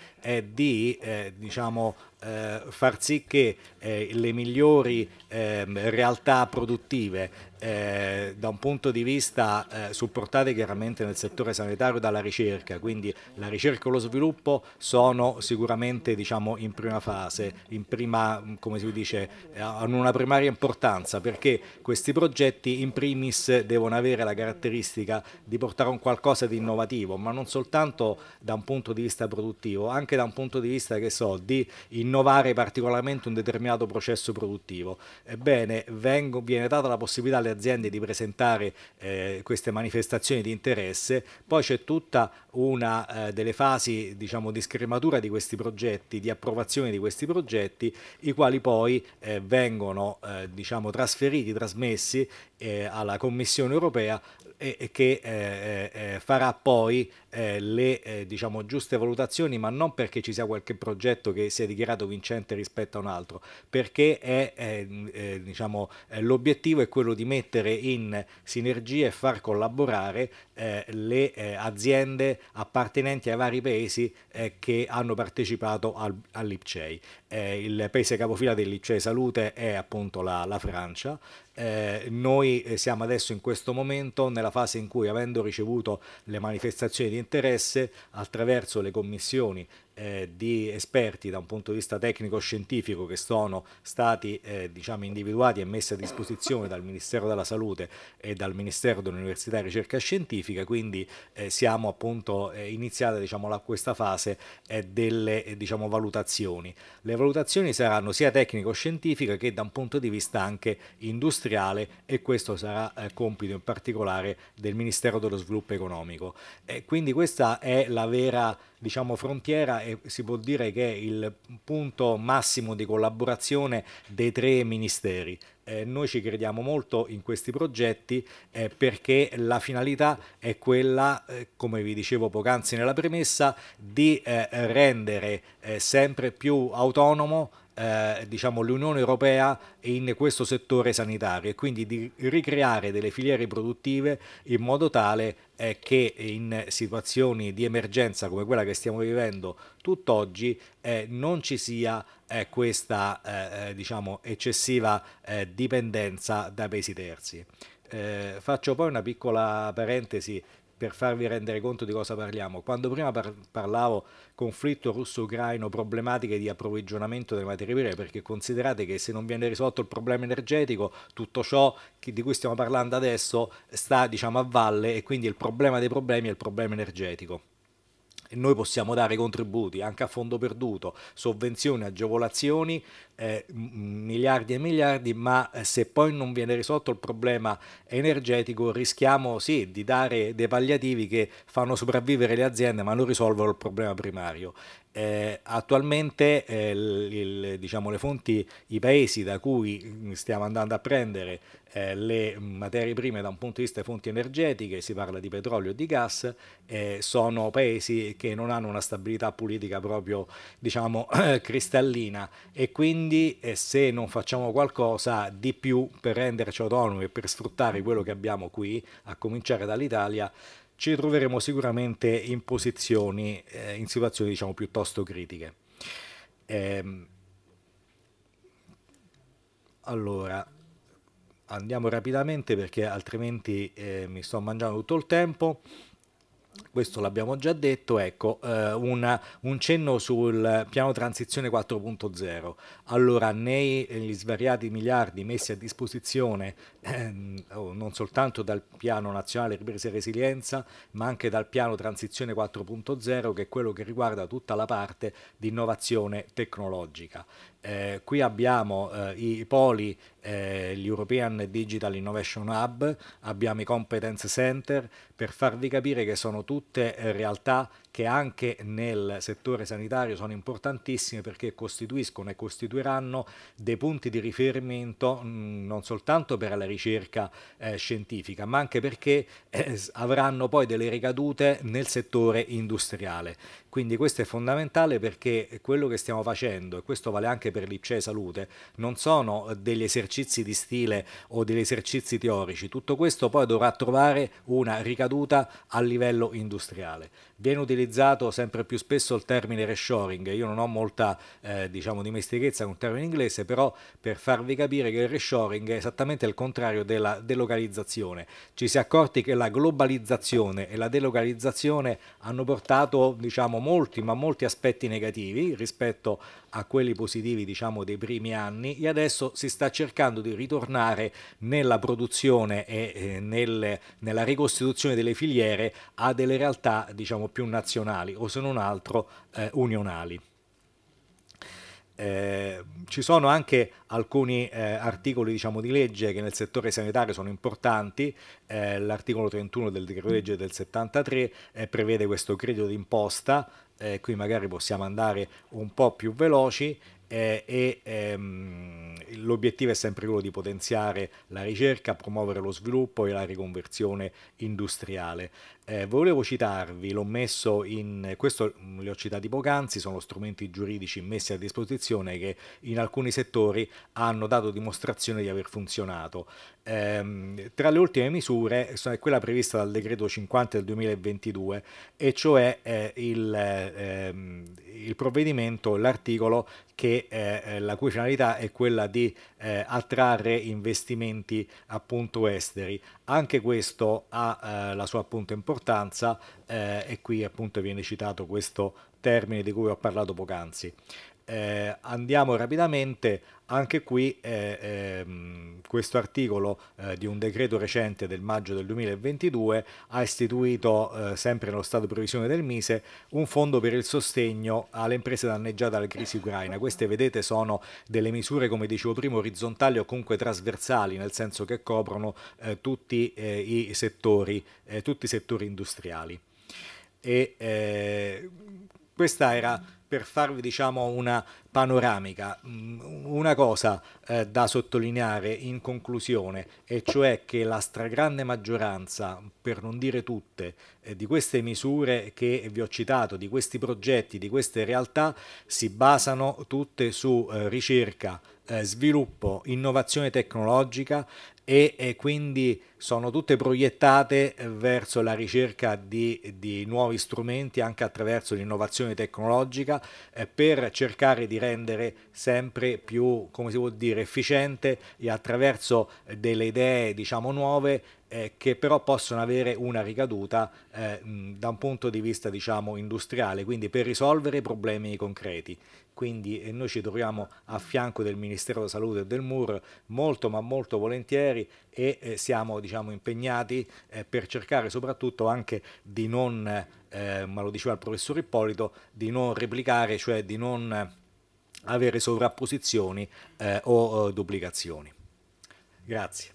di diciamo, eh, far sì che eh, le migliori ehm, realtà produttive eh, da un punto di vista eh, supportate chiaramente nel settore sanitario dalla ricerca, quindi la ricerca e lo sviluppo sono sicuramente diciamo, in prima fase, in prima, come si dice, eh, hanno una primaria importanza perché questi progetti in primis devono avere la caratteristica di portare un qualcosa di innovativo, ma non soltanto da un punto di vista produttivo, anche da un punto di vista che so, di innovare particolarmente un determinato processo produttivo. Ebbene, vengo, viene data la possibilità alle aziende di presentare eh, queste manifestazioni di interesse, poi c'è tutta una eh, delle fasi diciamo, di scrematura di questi progetti, di approvazione di questi progetti, i quali poi eh, vengono eh, diciamo, trasferiti, trasmessi eh, alla Commissione europea e, che eh, eh, eh, farà poi eh, le eh, diciamo, giuste valutazioni, ma non perché ci sia qualche progetto che sia dichiarato vincente rispetto a un altro, perché è, eh, diciamo, l'obiettivo è quello di mettere in sinergia e far collaborare le aziende appartenenti ai vari paesi che hanno partecipato al, all'IPCEI. il paese capofila dell'IPCEI Salute è appunto la, la Francia, eh, noi eh, siamo adesso in questo momento nella fase in cui, avendo ricevuto le manifestazioni di interesse, attraverso le commissioni eh, di esperti da un punto di vista tecnico-scientifico che sono stati eh, diciamo, individuati e messi a disposizione dal Ministero della Salute e dal Ministero dell'Università e Ricerca Scientifica, quindi eh, siamo appunto eh, iniziata diciamo, la, questa fase eh, delle eh, diciamo, valutazioni. Le valutazioni saranno sia tecnico scientifica che da un punto di vista anche industriale e questo sarà compito in particolare del Ministero dello Sviluppo Economico. quindi questa è la vera diciamo, frontiera e si può dire che è il punto massimo di collaborazione dei tre ministeri. Eh, noi ci crediamo molto in questi progetti eh, perché la finalità è quella, eh, come vi dicevo poc'anzi nella premessa, di eh, rendere eh, sempre più autonomo eh, diciamo, l'Unione Europea in questo settore sanitario e quindi di ricreare delle filiere produttive in modo tale eh, che in situazioni di emergenza come quella che stiamo vivendo tutt'oggi eh, non ci sia eh, questa eh, eh, diciamo, eccessiva dipendenza da paesi terzi. faccio poi una piccola parentesi per farvi rendere conto di cosa parliamo. Quando prima par- parlavo conflitto russo-ucraino, problematiche di approvvigionamento delle materie prime, perché considerate che se non viene risolto il problema energetico, tutto ciò che, di cui stiamo parlando adesso sta diciamo, a valle e quindi il problema dei problemi è il problema energetico noi possiamo dare contributi anche a fondo perduto, sovvenzioni, agevolazioni, eh, miliardi e miliardi, ma eh, se poi non viene risolto il problema energetico rischiamo sì di dare dei palliativi che fanno sopravvivere le aziende ma non risolvono il problema primario eh, attualmente eh, il, il, diciamo, le fonti, i paesi da cui mm, stiamo andando a prendere eh, le materie prime da un punto di vista di fonti energetiche, si parla di petrolio e di gas, eh, sono paesi che non hanno una stabilità politica proprio diciamo, cristallina e quindi eh, se non facciamo qualcosa di più per renderci autonomi e per sfruttare quello che abbiamo qui, a cominciare dall'Italia, ci troveremo sicuramente in posizioni, eh, in situazioni diciamo piuttosto critiche. Ehm, allora, andiamo rapidamente perché altrimenti eh, mi sto mangiando tutto il tempo questo l'abbiamo già detto, ecco, eh, una, un cenno sul piano transizione 4.0. Allora, negli svariati miliardi messi a disposizione ehm, non soltanto dal piano nazionale ripresa e resilienza, ma anche dal piano transizione 4.0, che è quello che riguarda tutta la parte di innovazione tecnologica. Eh, qui abbiamo eh, i poli eh, European Digital Innovation Hub, abbiamo i Competence Center, per farvi capire che sono tutte eh, realtà che anche nel settore sanitario sono importantissime perché costituiscono e costituiranno dei punti di riferimento mm, non soltanto per la ricerca eh, scientifica, ma anche perché eh, avranno poi delle ricadute nel settore industriale. Quindi questo è fondamentale perché quello che stiamo facendo, e questo vale anche per l'IPCE Salute, non sono eh, degli esercizi esercizi di stile o degli esercizi teorici, tutto questo poi dovrà trovare una ricaduta a livello industriale viene utilizzato sempre più spesso il termine reshoring, io non ho molta eh, diciamo, dimestichezza con il termine inglese, però per farvi capire che il reshoring è esattamente il contrario della delocalizzazione, ci si è accorti che la globalizzazione e la delocalizzazione hanno portato diciamo, molti ma molti aspetti negativi rispetto a quelli positivi diciamo, dei primi anni e adesso si sta cercando di ritornare nella produzione e eh, nel, nella ricostituzione delle filiere a delle realtà diciamo diciamo più nazionali o se non altro eh, unionali. Eh, ci sono anche alcuni eh, articoli diciamo, di legge che nel settore sanitario sono importanti, eh, l'articolo 31 del decreto legge del 73 eh, prevede questo credito d'imposta, eh, qui magari possiamo andare un po' più veloci eh, e ehm, l'obiettivo è sempre quello di potenziare la ricerca, promuovere lo sviluppo e la riconversione industriale. Eh, volevo citarvi, l'ho messo in, questo mm, li ho citati poc'anzi, sono strumenti giuridici messi a disposizione che in alcuni settori hanno dato dimostrazione di aver funzionato. Eh, tra le ultime misure è quella prevista dal decreto 50 del 2022 e cioè eh, il, ehm, il, provvedimento, l'articolo che, eh, eh, la cui finalità è quella di eh, attrarre investimenti appunto esteri. Anche questo ha eh, la sua appunto importanza eh, e qui appunto viene citato questo termine di cui ho parlato poc'anzi eh, andiamo rapidamente anche qui eh, eh, questo articolo eh, di un decreto recente del maggio del 2022 ha istituito eh, sempre nello stato di previsione del Mise un fondo per il sostegno alle imprese danneggiate dalla crisi ucraina. Queste vedete sono delle misure come dicevo prima orizzontali o comunque trasversali nel senso che coprono eh, tutti eh, i, settori, tutti, i settori, industriali. E, questa era per farvi diciamo una panoramica, mm, una cosa eh, da sottolineare in conclusione, e cioè che la stragrande maggioranza, per non dire tutte, eh, di queste misure che vi ho citato, di questi progetti, di queste realtà, si basano tutte su eh, ricerca, eh, sviluppo, innovazione tecnologica e, e, quindi sono tutte proiettate eh, verso la ricerca di, di nuovi strumenti anche attraverso l'innovazione tecnologica eh, per cercare di rendere sempre più, come si può dire, efficiente e attraverso delle idee diciamo nuove eh, che però possono avere una ricaduta eh, da un punto di vista diciamo industriale, quindi per risolvere problemi concreti quindi eh, noi ci troviamo a fianco del Ministero della Salute e del MUR molto ma molto volentieri e eh, siamo diciamo, impegnati eh, per cercare soprattutto anche di non, eh, ma lo diceva il professor Ippolito, di non replicare, cioè di non eh, avere sovrapposizioni eh, o duplicazioni. Grazie.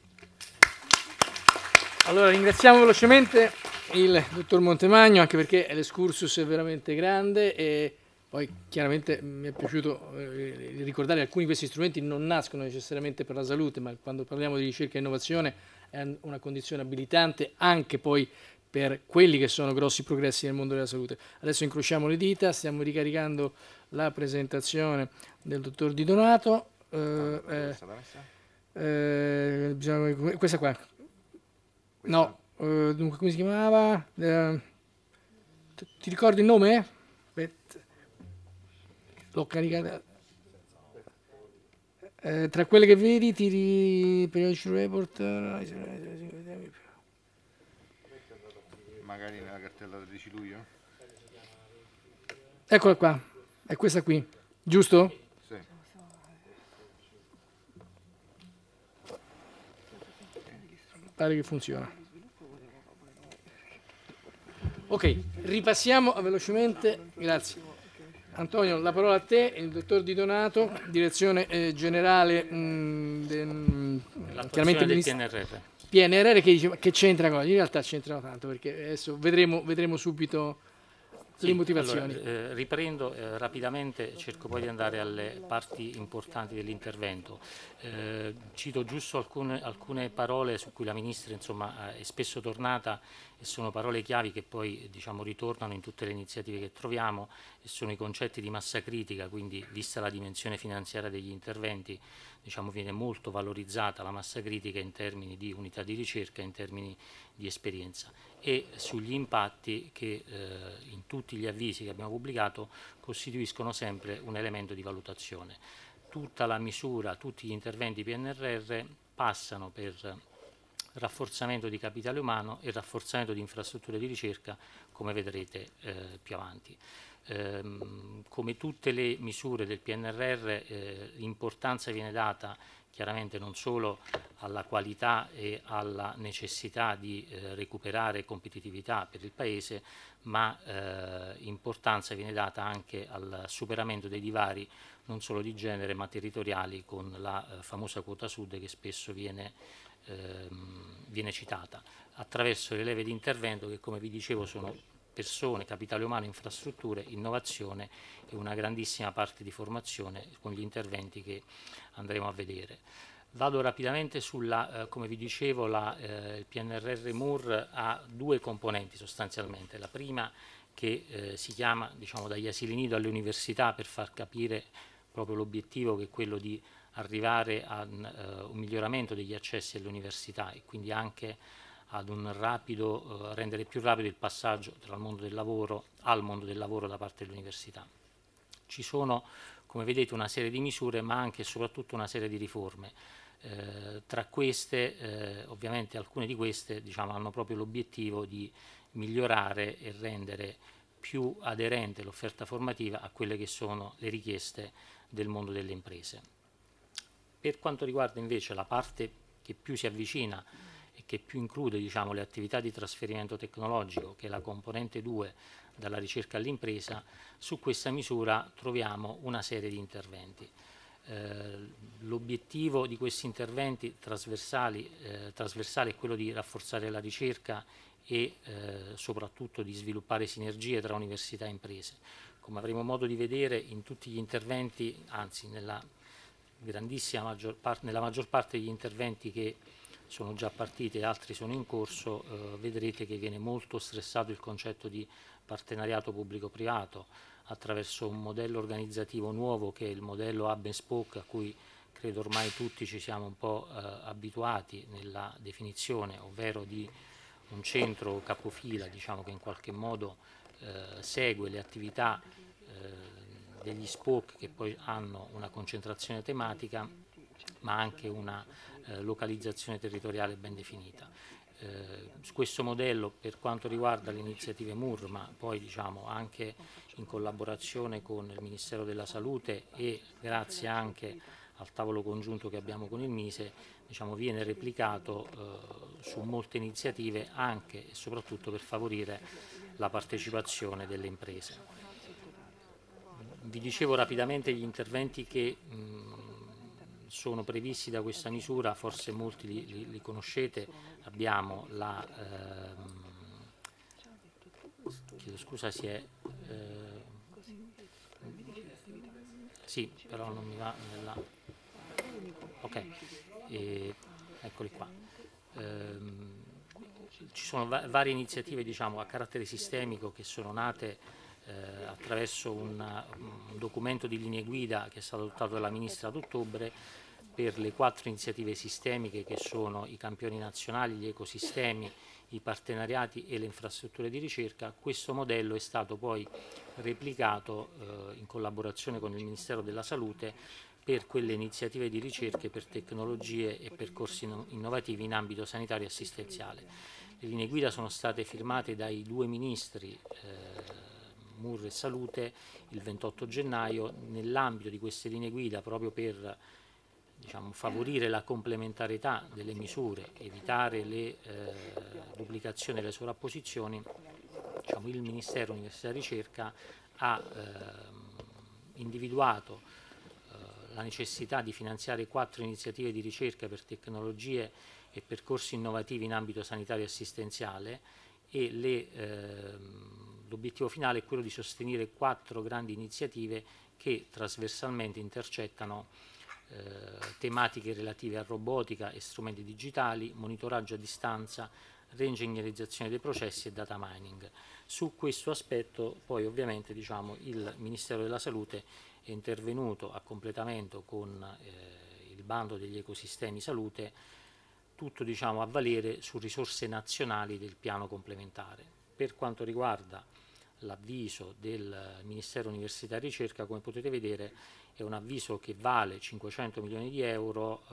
Allora ringraziamo velocemente il dottor Montemagno anche perché l'escursus è veramente grande e poi chiaramente mi è piaciuto eh, ricordare che alcuni di questi strumenti non nascono necessariamente per la salute, ma quando parliamo di ricerca e innovazione è una condizione abilitante anche poi per quelli che sono grossi progressi nel mondo della salute. Adesso incrociamo le dita, stiamo ricaricando la presentazione del dottor Di Donato. Eh, eh, bisogna, eh, diciamo questa qua. No, eh, dunque come si chiamava? Eh, ti ricordi il nome? Beh, l'ho caricata eh, tra quelle che vedi tiri periodic report magari nella cartella del 10 luglio eccola qua è questa qui giusto? sì pare che funziona ok ripassiamo velocemente grazie Antonio, la parola a te, il dottor Di Donato, direzione eh, generale mh, mm, de, del PNRR. PNRR che, dice, che c'entra cosa? In realtà c'entrano tanto perché adesso vedremo, vedremo subito sì, le motivazioni. Allora, eh, riprendo eh, rapidamente, cerco poi di andare alle parti importanti dell'intervento. Eh, cito giusto alcune, alcune, parole su cui la Ministra insomma, è spesso tornata e sono parole chiavi che poi diciamo, ritornano in tutte le iniziative che troviamo e sono i concetti di massa critica, quindi vista la dimensione finanziaria degli interventi diciamo, viene molto valorizzata la massa critica in termini di unità di ricerca, in termini di esperienza e sugli impatti che eh, in tutti gli avvisi che abbiamo pubblicato costituiscono sempre un elemento di valutazione. Tutta la misura, tutti gli interventi PNRR passano per rafforzamento di capitale umano e rafforzamento di infrastrutture di ricerca, come vedrete eh, più avanti. Ehm, come tutte le misure del PNRR, eh, l'importanza viene data chiaramente non solo alla qualità e alla necessità di eh, recuperare competitività per il Paese, ma eh, importanza viene data anche al superamento dei divari non solo di genere ma territoriali con la eh, famosa quota sud che spesso viene Ehm, viene citata, attraverso le leve di intervento che come vi dicevo sono persone, capitale umano, infrastrutture, innovazione e una grandissima parte di formazione con gli interventi che andremo a vedere. Vado rapidamente sulla, eh, come vi dicevo, la, eh, il PNRR MUR ha due componenti sostanzialmente. La prima che eh, si chiama diciamo, dagli asili nido alle università per far capire proprio l'obiettivo che è quello di arrivare a eh, un miglioramento degli accessi all'università e quindi anche ad un rapido, eh, rendere più rapido il passaggio dal mondo del lavoro al mondo del lavoro da parte dell'università. Ci sono, come vedete, una serie di misure ma anche e soprattutto una serie di riforme. Eh, tra queste, eh, ovviamente alcune di queste diciamo, hanno proprio l'obiettivo di migliorare e rendere più aderente l'offerta formativa a quelle che sono le richieste del mondo delle imprese. Per quanto riguarda invece la parte che più si avvicina e che più include diciamo, le attività di trasferimento tecnologico, che è la componente 2 dalla ricerca all'impresa, su questa misura troviamo una serie di interventi. Eh, L'obiettivo di questi interventi trasversali, eh, trasversali, è quello di rafforzare la ricerca e eh, soprattutto di sviluppare sinergie tra università e imprese. Come avremo modo di vedere in tutti gli interventi, anzi nella maggior parte, nella maggior parte degli interventi che sono già partiti e altri sono in corso, eh, vedrete che viene molto stressato il concetto di partenariato pubblico-privato attraverso un modello organizzativo nuovo che è il modello hub and spoke a cui credo ormai tutti ci siamo un po' eh, abituati nella definizione, ovvero di un centro capofila diciamo, che in qualche modo eh, segue le attività eh, degli spoke che poi hanno una concentrazione tematica ma anche una eh, localizzazione territoriale ben definita. Eh, questo modello per quanto riguarda le iniziative MUR, ma poi diciamo, anche in collaborazione con il Ministero della Salute e grazie anche al tavolo congiunto che abbiamo con il Mise, diciamo, viene replicato eh, su molte iniziative anche e soprattutto per favorire la partecipazione delle imprese vi dicevo rapidamente gli interventi che sono previsti da questa misura, forse molti li, li, li conoscete, abbiamo la... Ehm, chiedo scusa si è... Eh, sì, però non mi va nella... Ok, e, eccoli qua. Ehm, ci sono va varie iniziative diciamo, a carattere sistemico che sono nate eh, attraverso una, un documento di linee guida che è stato adottato dalla Ministra ad ottobre per le quattro iniziative sistemiche che sono i campioni nazionali, gli ecosistemi, i partenariati e le infrastrutture di ricerca, questo modello è stato poi replicato eh, in collaborazione con il Ministero della Salute per quelle iniziative di ricerca per tecnologie e percorsi innovativi in ambito sanitario e assistenziale. Le linee guida sono state firmate dai due ministri eh, Murre e Salute il 28 gennaio nell'ambito di queste linee guida proprio per diciamo, favorire la complementarietà delle misure, evitare le eh, duplicazioni e le sovrapposizioni, diciamo, il Ministero Università e Ricerca ha ehm, eh, individuato la necessità di finanziare quattro iniziative di ricerca per tecnologie e percorsi innovativi in ambito sanitario e assistenziale e le ehm, L'obiettivo finale è quello di sostenere quattro grandi iniziative che trasversalmente intercettano eh, tematiche relative a robotica e strumenti digitali, monitoraggio a distanza, reingegnerizzazione dei processi e data mining. Su questo aspetto poi ovviamente diciamo, il Ministero della Salute è intervenuto a completamento con eh, il bando degli ecosistemi salute, tutto diciamo, a valere su risorse nazionali del piano complementare. Per quanto riguarda l'avviso del Ministero Università e Ricerca, come potete vedere, è un avviso che vale 500 milioni di euro,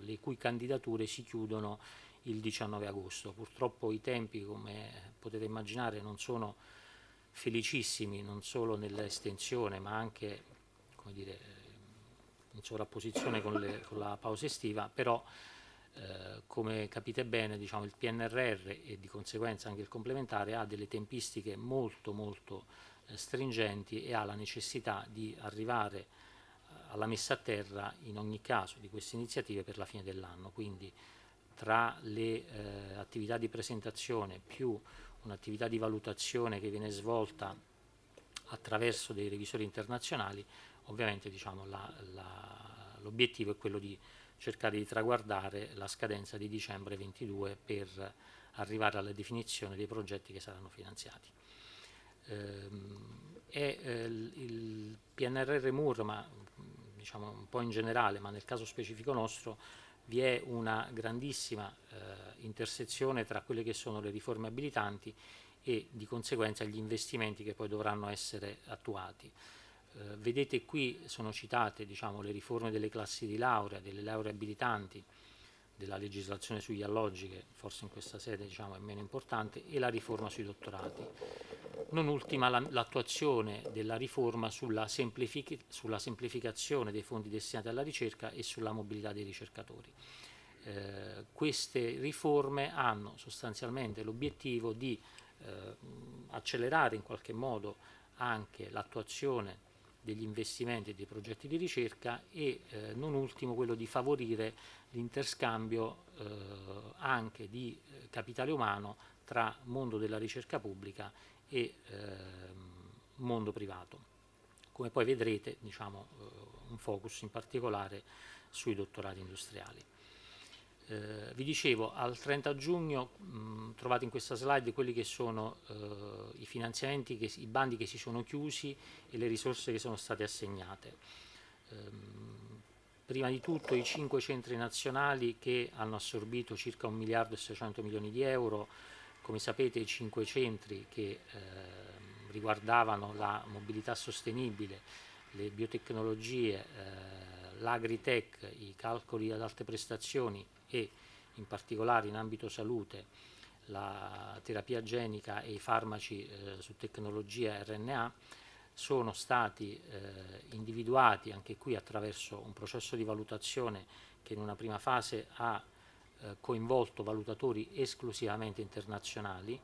eh, le cui candidature si chiudono il 19 agosto. Purtroppo i tempi, come potete immaginare, non sono felicissimi, non solo nell'estensione, ma anche dire, in sovrapposizione con, le, con la pausa estiva, però eh, come capite bene diciamo, il PNRR e di conseguenza anche il complementare ha delle tempistiche molto molto eh, stringenti e ha la necessità di arrivare eh, alla messa a terra in ogni caso di queste iniziative per la fine dell'anno. Quindi tra le eh, attività di presentazione più un'attività di valutazione che viene svolta attraverso dei revisori internazionali, ovviamente diciamo, l'obiettivo è quello di cercare di traguardare la scadenza di dicembre 22 per arrivare alla definizione dei progetti che saranno finanziati. E ehm, eh, il PNRR MUR, ma diciamo un po' in generale, ma nel caso specifico nostro, vi è una grandissima eh, intersezione tra quelle che sono le riforme abilitanti e di conseguenza gli investimenti che poi dovranno essere attuati. Eh, vedete qui sono citate diciamo, le riforme delle classi di laurea, delle lauree abilitanti, della legislazione sugli alloggi, che forse in questa sede diciamo, è meno importante, e la riforma sui dottorati. Non ultima l'attuazione la, della riforma sulla, semplific sulla, semplificazione dei fondi destinati alla ricerca e sulla mobilità dei ricercatori. Eh, queste riforme hanno sostanzialmente l'obiettivo di eh, accelerare in qualche modo anche l'attuazione degli investimenti e dei progetti di ricerca e eh, non ultimo quello di favorire l'interscambio eh, anche di eh, capitale umano tra mondo della ricerca pubblica e ehm, mondo privato. Come poi vedrete diciamo, eh, un focus in particolare sui dottorati industriali. Eh, vi dicevo, al 30 giugno mh, mm, trovate in questa slide quelli che sono eh, i finanziamenti, che, i bandi che si sono chiusi e le risorse che sono state assegnate. Ehm, prima di tutto i cinque centri nazionali che hanno assorbito circa 1 miliardo e 600 milioni di euro, come sapete i cinque centri che eh, riguardavano la mobilità sostenibile, le biotecnologie, eh, l'agritech, i calcoli ad alte prestazioni, e in particolare in ambito salute la terapia genica e i farmaci eh, su tecnologia RNA sono stati eh, individuati anche qui attraverso un processo di valutazione che in una prima fase ha eh, coinvolto valutatori esclusivamente internazionali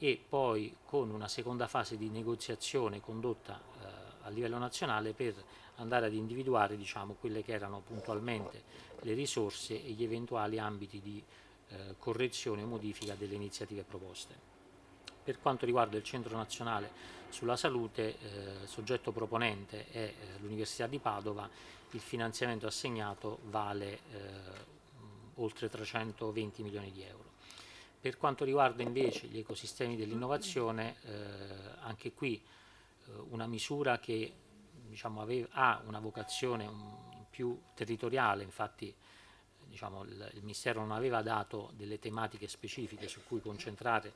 e poi con una seconda fase di negoziazione condotta eh, a livello nazionale per andare ad individuare diciamo, quelle che erano puntualmente le risorse e gli eventuali ambiti di eh, correzione o modifica delle iniziative proposte. Per quanto riguarda il Centro Nazionale sulla Salute, eh, soggetto proponente è eh, l'Università di Padova, il finanziamento assegnato vale eh, oltre 320 milioni di euro. Per quanto riguarda invece gli ecosistemi dell'innovazione, eh, anche qui eh, una misura che diciamo, aveva, ha una vocazione un, più territoriale, infatti diciamo, il, il, Ministero non aveva dato delle tematiche specifiche su cui concentrare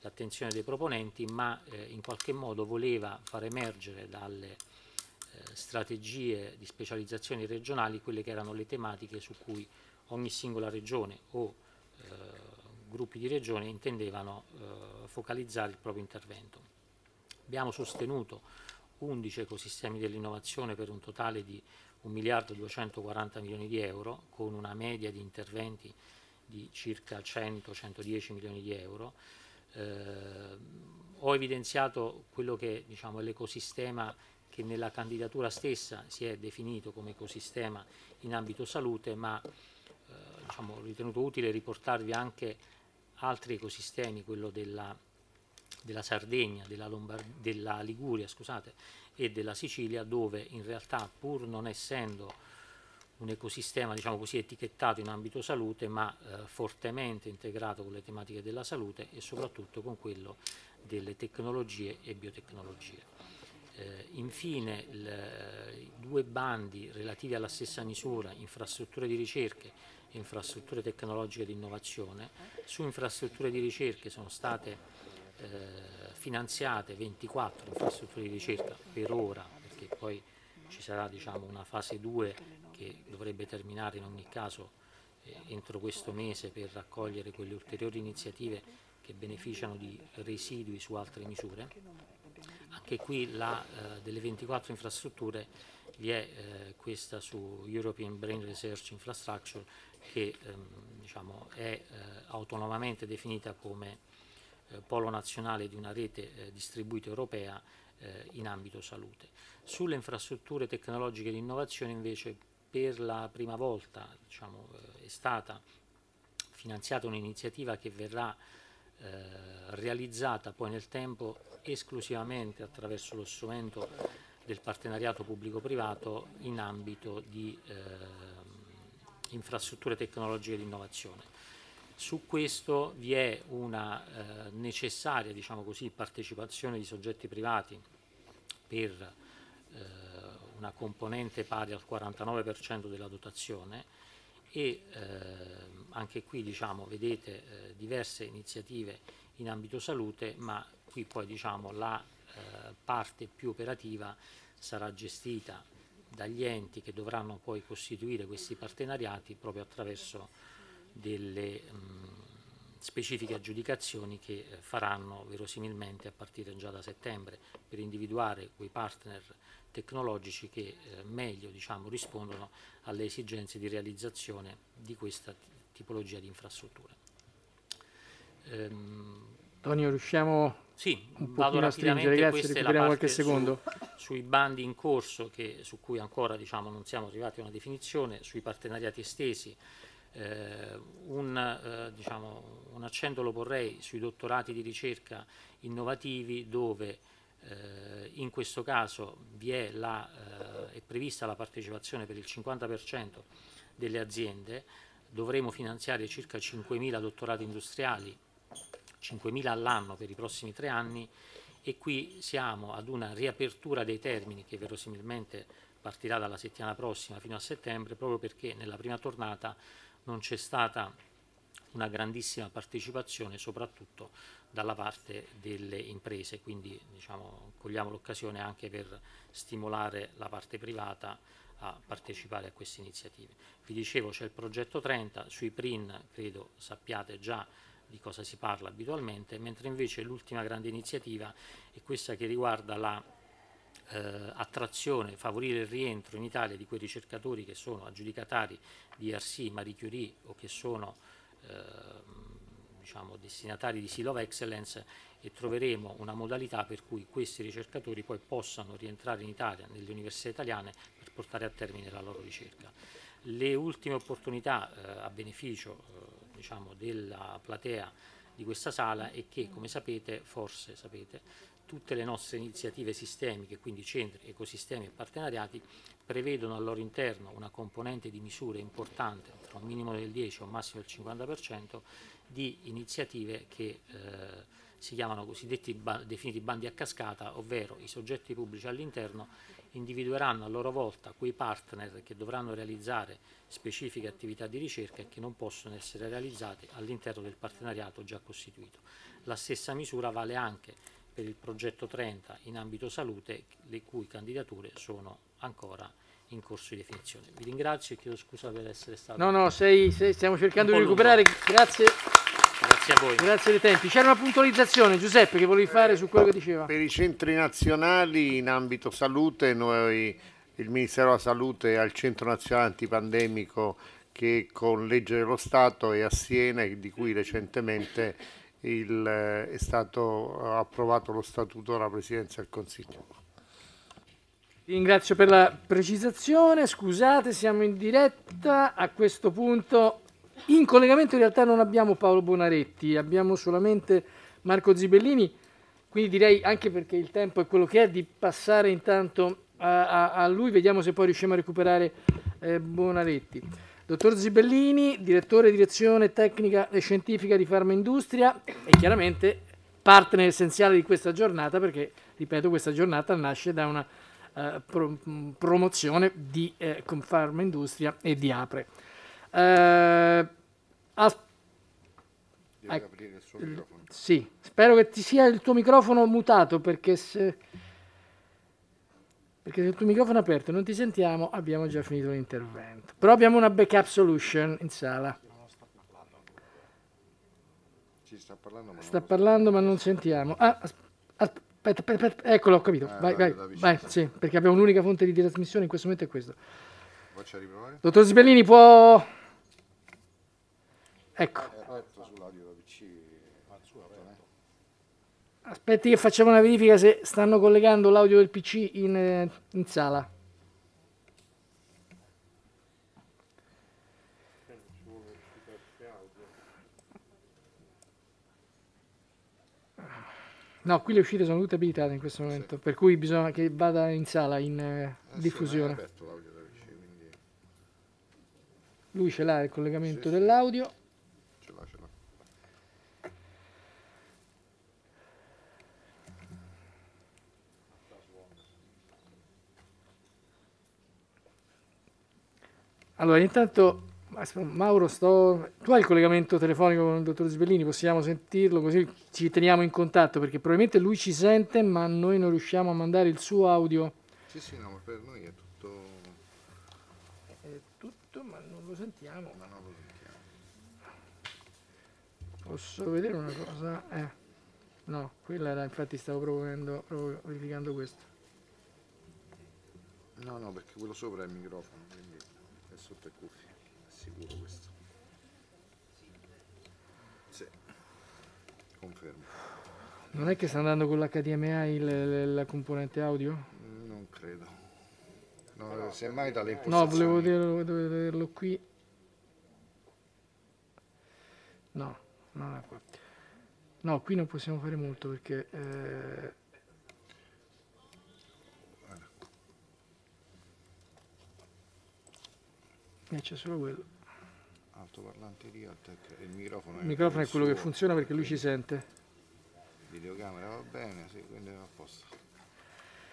l'attenzione dei proponenti, ma eh, in qualche modo voleva far emergere dalle eh, strategie di specializzazione regionali quelle che erano le tematiche su cui ogni singola regione o eh, gruppi di regione intendevano eh, focalizzare il proprio intervento. Abbiamo sostenuto 11 ecosistemi dell'innovazione per un totale di 1 miliardo e 240 milioni di euro, con una media di interventi di circa 100-110 milioni di euro. Eh, ho evidenziato quello che diciamo, è l'ecosistema che nella candidatura stessa si è definito come ecosistema in ambito salute, ma eh, diciamo, ho ritenuto utile riportarvi anche altri ecosistemi, quello della della Sardegna, della, Lombard della Liguria scusate, e della Sicilia, dove in realtà pur non essendo un ecosistema diciamo così, etichettato in ambito salute, ma eh, fortemente integrato con le tematiche della salute e soprattutto con quello delle tecnologie e biotecnologie. Eh, infine, i due bandi relativi alla stessa misura, infrastrutture di ricerca e infrastrutture tecnologiche di innovazione, su infrastrutture di ricerca sono state eh, finanziate 24 infrastrutture di ricerca per ora, perché poi ci sarà diciamo, una fase 2 che dovrebbe terminare in ogni caso eh, entro questo mese per raccogliere quelle ulteriori iniziative che beneficiano di residui su altre misure. Anche qui la, eh, delle 24 infrastrutture vi è eh, questa su European Brain Research Infrastructure che ehm, diciamo, è eh, autonomamente definita come eh, polo nazionale di una rete eh, distribuita europea eh, in ambito salute. Sulle infrastrutture tecnologiche di innovazione invece per la prima volta diciamo, è stata finanziata un'iniziativa che verrà eh, realizzata poi nel tempo esclusivamente attraverso lo strumento del partenariato pubblico-privato in ambito di eh, infrastrutture tecnologiche di innovazione. Su questo vi è una eh, necessaria diciamo così, partecipazione di soggetti privati per eh, una componente pari al 49% della dotazione e eh, anche qui diciamo, vedete eh, diverse iniziative in ambito salute, ma qui poi diciamo, la eh, parte più operativa sarà gestita dagli enti che dovranno poi costituire questi partenariati proprio attraverso delle mh, mm, specifiche aggiudicazioni che eh, faranno verosimilmente a partire già da settembre per individuare quei partner tecnologici che eh, meglio diciamo, rispondono alle esigenze di realizzazione di questa tipologia di infrastrutture. Ehm, Tonio, riusciamo sì, un vado rapidamente, Grazie, questa qualche secondo. su, sui bandi in corso che, su cui ancora diciamo, non siamo arrivati a una definizione, sui partenariati estesi, eh, un, diciamo, un, accento lo porrei sui dottorati di ricerca innovativi dove eh, in questo caso è, la, eh, è prevista la partecipazione per il 50% delle aziende, dovremo finanziare circa 5.000 dottorati industriali, 5.000 all'anno per i prossimi tre anni e qui siamo ad una riapertura dei termini che verosimilmente partirà dalla settimana prossima fino a settembre proprio perché nella prima tornata non c'è stata una grandissima partecipazione soprattutto dalla parte delle imprese, quindi diciamo, cogliamo l'occasione anche per stimolare la parte privata a partecipare a queste iniziative. Vi dicevo c'è il progetto 30, sui PRIN credo sappiate già di cosa si parla abitualmente, mentre invece l'ultima grande iniziativa è questa che riguarda la eh, attrazione, favorire il rientro in Italia di quei ricercatori che sono aggiudicatari di RC Marie Curie o che sono eh, diciamo, destinatari di Seal of Excellence e troveremo una modalità per cui questi ricercatori poi possano rientrare in Italia, nelle università italiane, per portare a termine la loro ricerca. Le ultime opportunità eh, a beneficio eh, diciamo, della platea di questa sala è che, come sapete, forse sapete, Tutte le nostre iniziative sistemiche, quindi centri, ecosistemi e partenariati, prevedono al loro interno una componente di misure importante, tra un minimo del 10 o un massimo del 50%, di iniziative che eh, si chiamano cosiddetti definiti bandi a cascata, ovvero i soggetti pubblici all'interno individueranno a loro volta quei partner che dovranno realizzare specifiche attività di ricerca e che non possono essere realizzate all'interno del partenariato già costituito. La stessa misura vale anche per il progetto 30 in ambito salute, le cui candidature sono ancora in corso di definizione. Vi ringrazio e chiedo scusa per essere stato... No, no, sei, sei, stiamo cercando di recuperare, grazie. Grazie a voi. Grazie dei tempi. C'era una puntualizzazione, Giuseppe, che volevi fare su quello che diceva. Per i centri nazionali in ambito salute, noi, il Ministero della Salute ha il Centro Nazionale Antipandemico che con legge dello Stato è a Siena e di cui recentemente il, eh, è stato approvato lo statuto della Presidenza del Consiglio. ringrazio per la precisazione, scusate siamo in diretta, a questo punto in collegamento in realtà non abbiamo Paolo Bonaretti, abbiamo solamente Marco Zibellini, quindi direi anche perché il tempo è quello che è di passare intanto a, a, a lui, vediamo se poi riusciamo a recuperare eh, Bonaretti. Dottor Zibellini, direttore direzione tecnica e scientifica di Farmaindustria e chiaramente partner essenziale di questa giornata perché, ripeto, questa giornata nasce da una eh, pro promozione di eh, Farmaindustria e di Apre. Eh, ecco, aprire il suo microfono. sì, spero che ti sia il tuo microfono mutato perché se perché se il tuo microfono è aperto e non ti sentiamo abbiamo già finito l'intervento. Però abbiamo una backup solution in sala. Ci sta parlando ma, sta non, parlando, ma non sentiamo. Ah, aspetta, aspetta, aspetta, eccolo, ho capito. Eh, vai, vai, vai, sì, perché abbiamo un'unica fonte di trasmissione in questo momento è questo. Dottor Sibellini può... Ecco. Aspetti che facciamo una verifica se stanno collegando l'audio del PC in, eh, in sala. No, qui le uscite sono tutte abilitate in questo momento, sì. per cui bisogna che vada in sala, in eh, diffusione. Sì, PC, quindi... Lui ce l'ha il collegamento sì, dell'audio. Allora, intanto, Mauro, sto... tu hai il collegamento telefonico con il dottor Sbellini, possiamo sentirlo così ci teniamo in contatto, perché probabilmente lui ci sente, ma noi non riusciamo a mandare il suo audio. Sì, sì, no, ma per noi è tutto... È tutto, ma non lo sentiamo. Ma non lo sentiamo. Posso vedere una cosa? Eh, no, quella era, infatti stavo provando, verificando questo. No, no, perché quello sopra è il microfono, quindi sotto le cuffie, sicuro questo. Sì, confermo. Non è che sta andando con l'HDMI il, la componente audio? Non credo. No, no semmai dalle impostazioni. No, volevo vederlo, volevo vederlo qui. No, non è qua. No, qui non possiamo fare molto perché... Eh, e eh, c'è solo quello. Altoparlante Realtek, il microfono, il microfono è, quello suo. che funziona perché lui ci sente. Videocamera va bene, sì, quindi va a posto.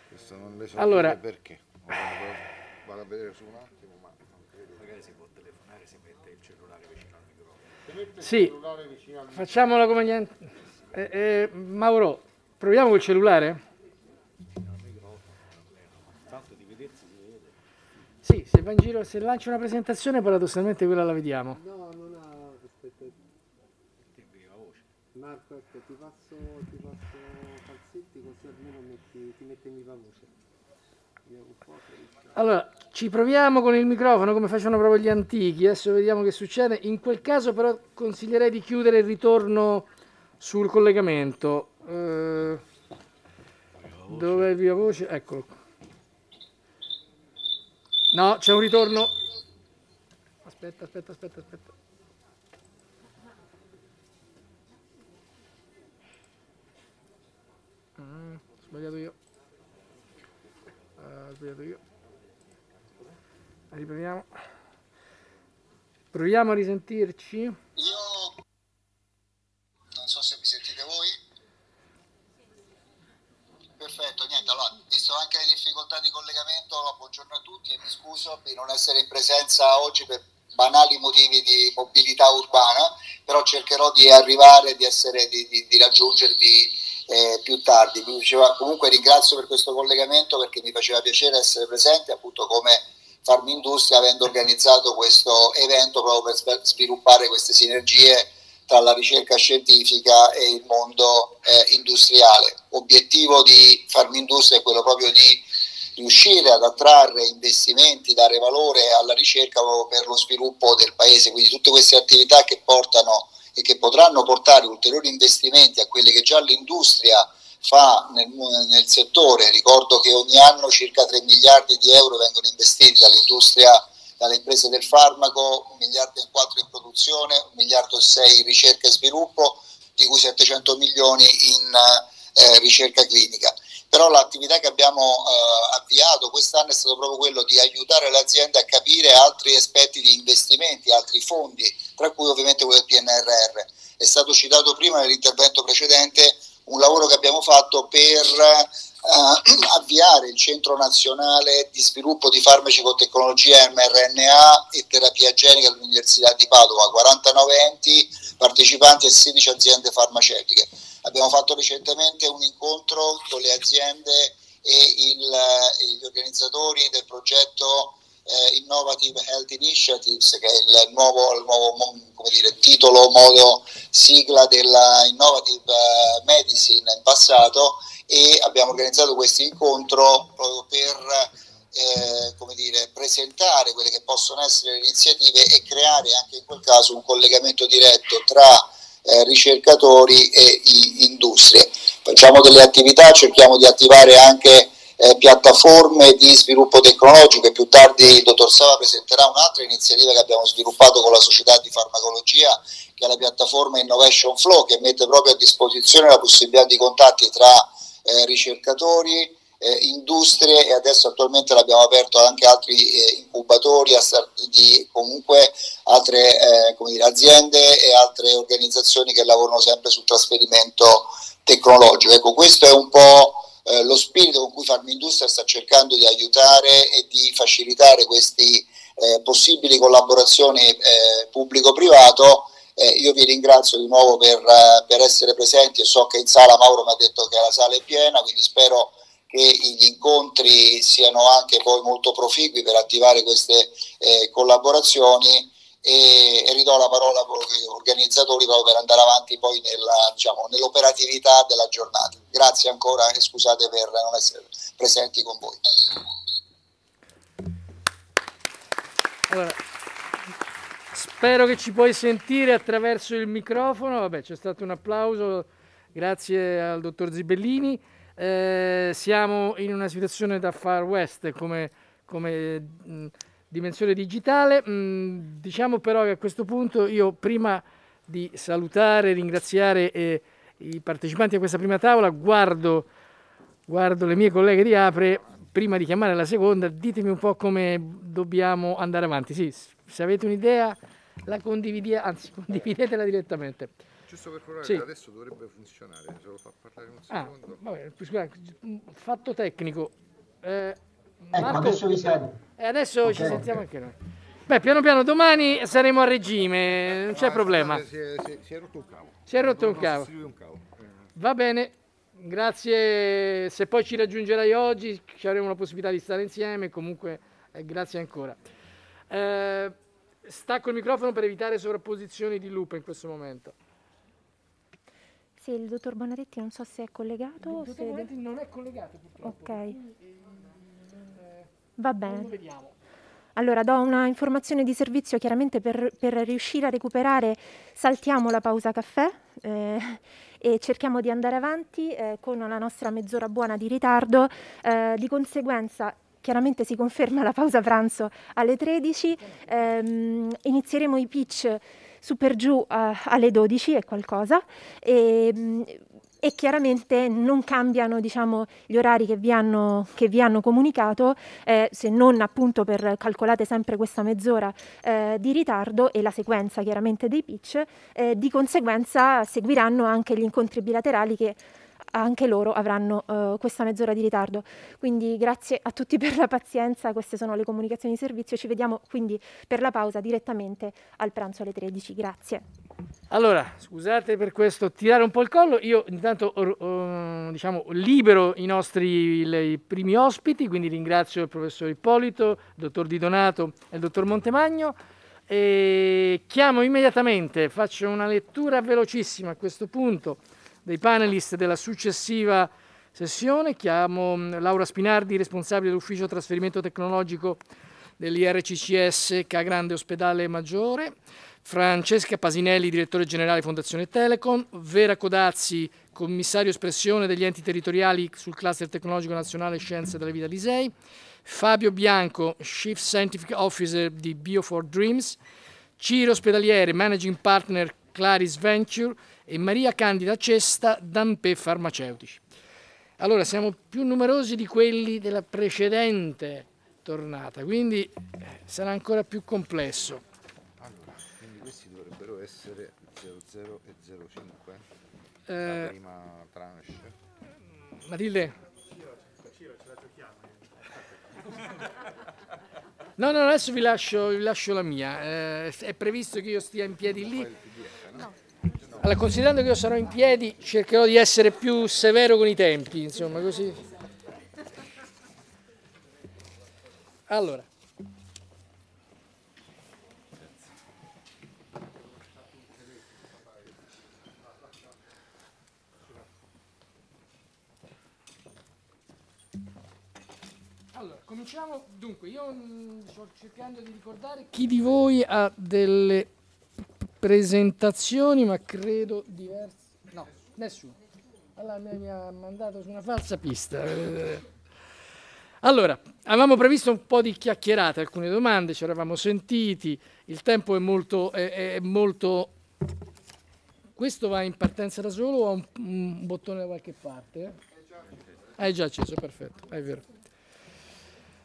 Questo non le so allora, perché. Vado a vedere su un attimo, ma non credo. Magari si può telefonare se mette il cellulare vicino al microfono. Se il vicino al microfono. Facciamola come niente. Eh, eh, Mauro, proviamo col cellulare? Se va in giro, se lancio una presentazione, paradossalmente quella la vediamo. No, non ha. Aspetta. Ti viva voce. Marco, ecco, ti passo, ti passo falsetti così almeno metti, ti mette in viva voce. Allora, ci proviamo con il microfono come facevano proprio gli antichi, adesso vediamo che succede. In quel caso però consiglierei di chiudere il ritorno sul collegamento. Eh, dove è viva voce? Eccolo qua. No, c'è un ritorno. Aspetta, aspetta, aspetta, aspetta. Mm, sbagliato io. Uh, sbagliato io. Riproviamo. Proviamo a risentirci. differenza oggi per banali motivi di mobilità urbana, però cercherò di arrivare, di, essere, di, di, di raggiungervi eh, più tardi. Diceva, comunque ringrazio per questo collegamento perché mi faceva piacere essere presente appunto come Farmindustria avendo organizzato questo evento proprio per sviluppare queste sinergie tra la ricerca scientifica e il mondo eh, industriale. Obiettivo di Farmindustria è quello proprio di riuscire ad attrarre investimenti, dare valore alla ricerca per lo sviluppo del paese, quindi tutte queste attività che portano e che potranno portare ulteriori investimenti a quelle che già l'industria fa nel, nel settore, ricordo che ogni anno circa 3 miliardi di euro vengono investiti dall'industria dalle imprese del farmaco, 1 miliardo e 4 in produzione, 1 miliardo e 6 in ricerca e sviluppo, di cui 700 milioni in eh, ricerca clinica però l'attività che abbiamo eh, avviato quest'anno è stato proprio quello di aiutare le aziende a capire altri aspetti di investimenti, altri fondi, tra cui ovviamente quello del PNRR. È stato citato prima nell'intervento precedente un lavoro che abbiamo fatto per eh, avviare il Centro Nazionale di Sviluppo di Farmaci con Tecnologia mRNA e Terapia Genica all'Università di Padova, 49 enti, partecipanti e 16 aziende farmaceutiche Abbiamo fatto recentemente un incontro con le aziende e il, eh, gli organizzatori del progetto eh, Innovative Health Initiatives, che è il nuovo, il nuovo dire, titolo, modo, sigla della Innovative eh, Medicine in passato e abbiamo organizzato questo incontro proprio per eh, dire, presentare quelle che possono essere le iniziative e creare anche in quel caso un collegamento diretto tra eh, ricercatori e industrie. Facciamo delle attività, cerchiamo di attivare anche eh, piattaforme di sviluppo tecnologico e più tardi il dottor Sava presenterà un'altra iniziativa che abbiamo sviluppato con la società di farmacologia che è la piattaforma Innovation Flow che mette proprio a disposizione la possibilità di contatti tra eh, ricercatori, eh, industrie e adesso attualmente l'abbiamo aperto anche altri eh, incubatori di comunque altre eh, dire, aziende e altre organizzazioni che lavorano sempre sul trasferimento tecnologico. Ecco, questo è un po' eh, lo spirito con cui Farmindustria sta cercando di aiutare e di facilitare queste eh, possibili collaborazioni eh, pubblico-privato. Eh, io vi ringrazio di nuovo per, per, essere presenti e so che in sala Mauro mi ha detto che la sala è piena, quindi spero che gli incontri siano anche poi molto proficui per attivare queste eh, collaborazioni e, e, ridò la parola agli organizzatori proprio per andare avanti poi nella, diciamo, nell'operatività della giornata. Grazie ancora e scusate per non essere presenti con voi. Allora. Spero che ci puoi sentire attraverso il microfono. Vabbè, c'è stato un applauso, grazie al dottor Zibellini. Eh, siamo in una situazione da far west come, come mh, mm, dimensione digitale. Mh, mm, diciamo però che a questo punto io prima di salutare, e ringraziare eh, i partecipanti a questa prima tavola, guardo, guardo le mie colleghe di Apre, prima di chiamare la seconda, ditemi un po' come dobbiamo andare avanti. Sì, se avete un'idea la condividete, anzi condividetela direttamente. Giusto per provare, sì. adesso dovrebbe funzionare, se lo fa parlare un ah, secondo. Ah, vabbè, scusate, fatto tecnico. Eh, ecco, Marco, ecco, adesso vi serve. Eh, adesso okay, ci sentiamo okay. anche noi. Beh, piano piano domani saremo a regime, non c'è ah, problema. Si è, si, è, si è, rotto un cavo. Si è rotto un cavo. un eh. cavo. Va bene, grazie. Se poi ci raggiungerai oggi, ci avremo la possibilità di stare insieme. Comunque, eh, grazie ancora. Eh, stacco il microfono per evitare sovrapposizioni di loop in questo momento che il dottor Bonaretti non so se è collegato. Il dottor Bonadetti non è collegato purtroppo. Ok. Eh, Va bene. Allora, do una informazione di servizio, chiaramente per, per riuscire a recuperare saltiamo la pausa caffè eh, e cerchiamo di andare avanti eh, con la nostra mezz'ora buona di ritardo. Eh, di conseguenza chiaramente si conferma la pausa pranzo alle 13, ehm, inizieremo i pitch su per giù uh, alle 12 e qualcosa e, mm, e chiaramente non cambiano diciamo, gli orari che vi hanno, che vi hanno comunicato eh, se non appunto per calcolate sempre questa mezz'ora eh, di ritardo e la sequenza chiaramente dei pitch eh, di conseguenza seguiranno anche gli incontri bilaterali che anche loro avranno uh, questa mezz'ora di ritardo. Quindi grazie a tutti per la pazienza, queste sono le comunicazioni di servizio, ci vediamo quindi per la pausa direttamente al pranzo alle 13. Grazie. Allora, scusate per questo tirare un po' il collo, io intanto uh, diciamo, libero i nostri i primi ospiti, quindi ringrazio il professor Ippolito, il dottor Di Donato e il dottor Montemagno. E chiamo immediatamente, faccio una lettura velocissima a questo punto dei panelist della successiva sessione. Chiamo mm, Laura Spinardi, responsabile dell'ufficio trasferimento tecnologico dell'IRCCS Cagrande Ospedale Maggiore, Francesca Pasinelli, direttore generale Fondazione Telecom, Vera Codazzi, commissario espressione degli enti territoriali sul cluster tecnologico nazionale Scienze della Vita Lisei, Fabio Bianco, Chief Scientific Officer di Bio4Dreams, Ciro Ospedaliere, Managing Partner Claris Venture, e Maria Candida Cesta Dampè Farmaceutici. Allora siamo più numerosi di quelli della precedente tornata, quindi eh, sarà ancora più complesso. Allora, quindi questi dovrebbero essere 00 e 05, eh, la prima tranche. Matilde? Ciro, ce la giochiamo. No, no, adesso vi lascio, vi lascio la mia. Eh, è previsto che io stia in piedi lì allora, considerando che io sarò in piedi, cercherò di essere più severo con i tempi, insomma, così. Allora. Allora, cominciamo. Dunque, io mm, sto cercando di ricordare chi di voi ha delle presentazioni, ma credo diverse. No, nessuno. Allora mi ha mandato su una falsa pista. Allora, avevamo previsto un po' di chiacchierate, alcune domande, ci eravamo sentiti, il tempo è molto, è, è molto... Questo va in partenza da solo o ha un, un bottone da qualche parte? Eh? Hai già acceso, perfetto, è vero.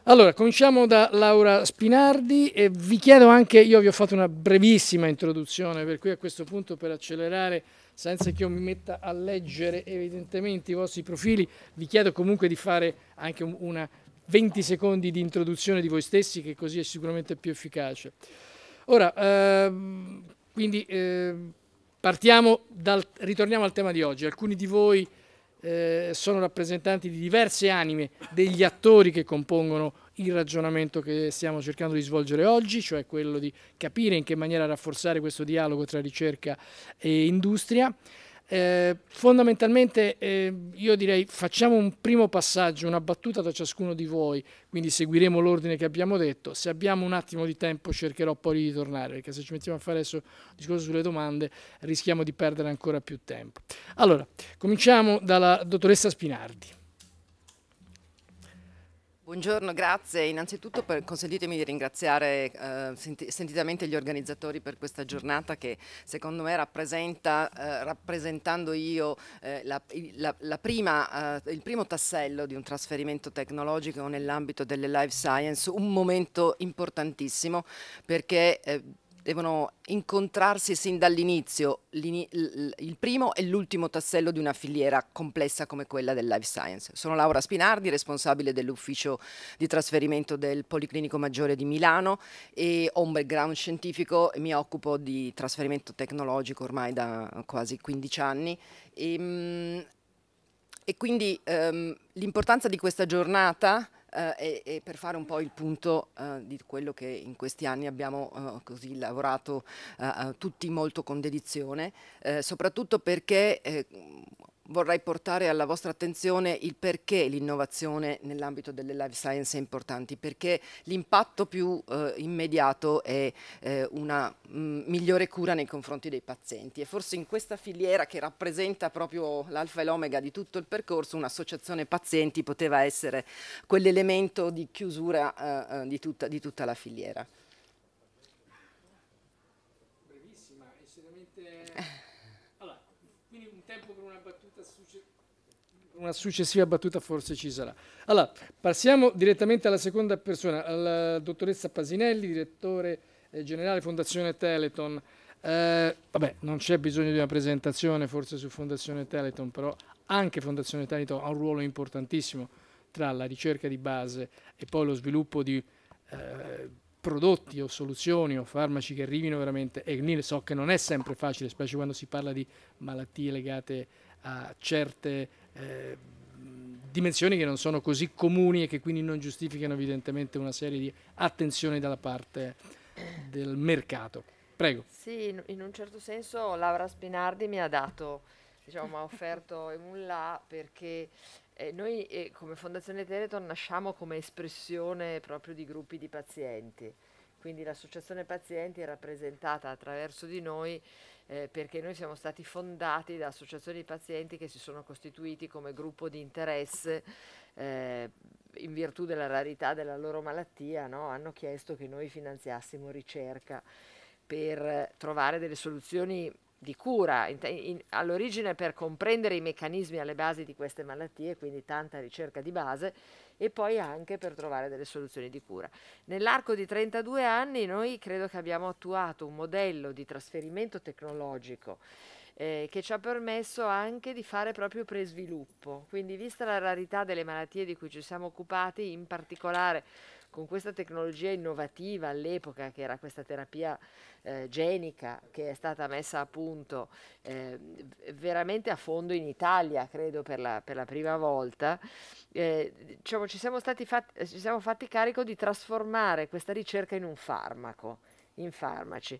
Allora, cominciamo da Laura Spinardi e vi chiedo anche, io vi ho fatto una brevissima introduzione, per cui a questo punto per accelerare, senza che io mi metta a leggere evidentemente i vostri profili, vi chiedo comunque di fare anche una 20 secondi di introduzione di voi stessi, che così è sicuramente più efficace. Ora, ehm, quindi eh, partiamo dal, ritorniamo al tema di oggi. Alcuni di voi eh, sono rappresentanti di diverse anime degli attori che compongono il ragionamento che stiamo cercando di svolgere oggi, cioè quello di capire in che maniera rafforzare questo dialogo tra ricerca e industria. Eh, fondamentalmente eh, io direi facciamo un primo passaggio, una battuta da ciascuno di voi, quindi seguiremo l'ordine che abbiamo detto. Se abbiamo un attimo di tempo cercherò poi di ritornare, perché se ci mettiamo a fare adesso il discorso sulle domande rischiamo di perdere ancora più tempo. Allora, cominciamo dalla dottoressa Spinardi. Buongiorno, grazie. Innanzitutto per, consentitemi di ringraziare eh, senti, sentitamente gli organizzatori per questa giornata che secondo me rappresenta, eh, rappresentando io, eh, la, la, la prima, eh, il primo tassello di un trasferimento tecnologico nell'ambito delle life science, un momento importantissimo perché eh, devono incontrarsi sin dall'inizio. Il primo e l'ultimo tassello di una filiera complessa come quella del life science. Sono Laura Spinardi, responsabile dell'ufficio di trasferimento del Policlinico Maggiore di Milano e ho un background scientifico e mi occupo di trasferimento tecnologico ormai da quasi 15 anni. E, ehm, e quindi um, l'importanza di questa giornata eh, e, e, per fare un po' il punto eh, di quello che in questi anni abbiamo eh, così lavorato eh, eh, tutti molto con dedizione, eh, soprattutto perché vorrei portare alla vostra attenzione il perché l'innovazione nell'ambito delle life science è importante, perché l'impatto più eh, immediato è eh, una mh, mm, migliore cura nei confronti dei pazienti e forse in questa filiera che rappresenta proprio l'alfa e l'omega di tutto il percorso, un'associazione pazienti poteva essere quell'elemento di chiusura eh, eh di, tutta, di tutta la filiera. una successiva battuta forse ci sarà. Allora, passiamo direttamente alla seconda persona, alla dottoressa Pasinelli, direttore eh, generale Fondazione Teleton. Eh, vabbè, non c'è bisogno di una presentazione forse su Fondazione Teleton, però anche Fondazione Teleton ha un ruolo importantissimo tra la ricerca di base e poi lo sviluppo di eh, prodotti o soluzioni o farmaci che arrivino veramente, e so che non è sempre facile, specie quando si parla di malattie legate a a certe eh, dimensioni che non sono così comuni e che quindi non giustificano evidentemente una serie di attenzioni dalla parte del mercato. Prego. Sì, in un certo senso Laura Spinardi mi ha dato, diciamo, ha offerto un là perché eh, noi eh, come Fondazione Teleton nasciamo come espressione proprio di gruppi di pazienti, quindi l'associazione pazienti è rappresentata attraverso di noi eh, perché noi siamo stati fondati da associazioni di pazienti che si sono costituiti come gruppo di interesse eh, in virtù della rarità della loro malattia, no? hanno chiesto che noi finanziassimo ricerca per trovare delle soluzioni di cura in, in, all'origine per comprendere i meccanismi alle basi di queste malattie, quindi tanta ricerca di base e poi anche per trovare delle soluzioni di cura. Nell'arco di 32 anni noi credo che abbiamo attuato un modello di trasferimento tecnologico eh, che ci ha permesso anche di fare proprio pre-sviluppo, Quindi, vista la rarità delle malattie di cui ci siamo occupati, in particolare con questa tecnologia innovativa all'epoca, che era questa terapia eh, genica, che è stata messa a punto eh, veramente a fondo in Italia, credo per la, per la prima volta, eh, diciamo, ci, siamo stati fatti, ci siamo fatti carico di trasformare questa ricerca in un farmaco, in farmaci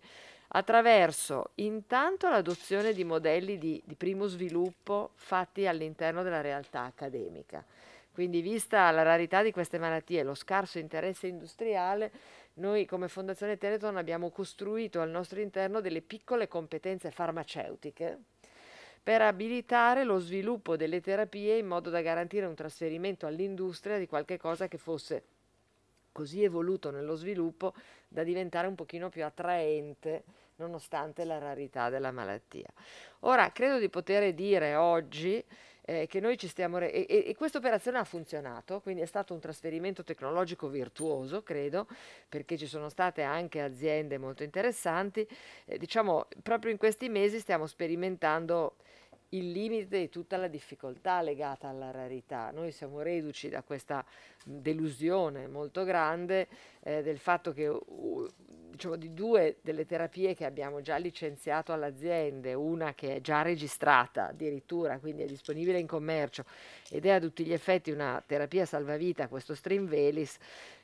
attraverso intanto l'adozione di modelli di, di primo sviluppo fatti all'interno della realtà accademica. Quindi vista la rarità di queste malattie e lo scarso interesse industriale, noi come Fondazione Teleton abbiamo costruito al nostro interno delle piccole competenze farmaceutiche per abilitare lo sviluppo delle terapie in modo da garantire un trasferimento all'industria di qualche cosa che fosse così evoluto nello sviluppo da diventare un pochino più attraente nonostante la rarità della malattia. Ora credo di poter dire oggi eh, che noi ci stiamo... Re- e, e questa operazione ha funzionato, quindi è stato un trasferimento tecnologico virtuoso, credo, perché ci sono state anche aziende molto interessanti. Eh, diciamo, proprio in questi mesi stiamo sperimentando il limite di tutta la difficoltà legata alla rarità. Noi siamo reduci da questa delusione molto grande eh, del fatto che uh, diciamo, di due delle terapie che abbiamo già licenziato alle aziende, una che è già registrata addirittura, quindi è disponibile in commercio ed è a tutti gli effetti una terapia salvavita, questo Stream Velis,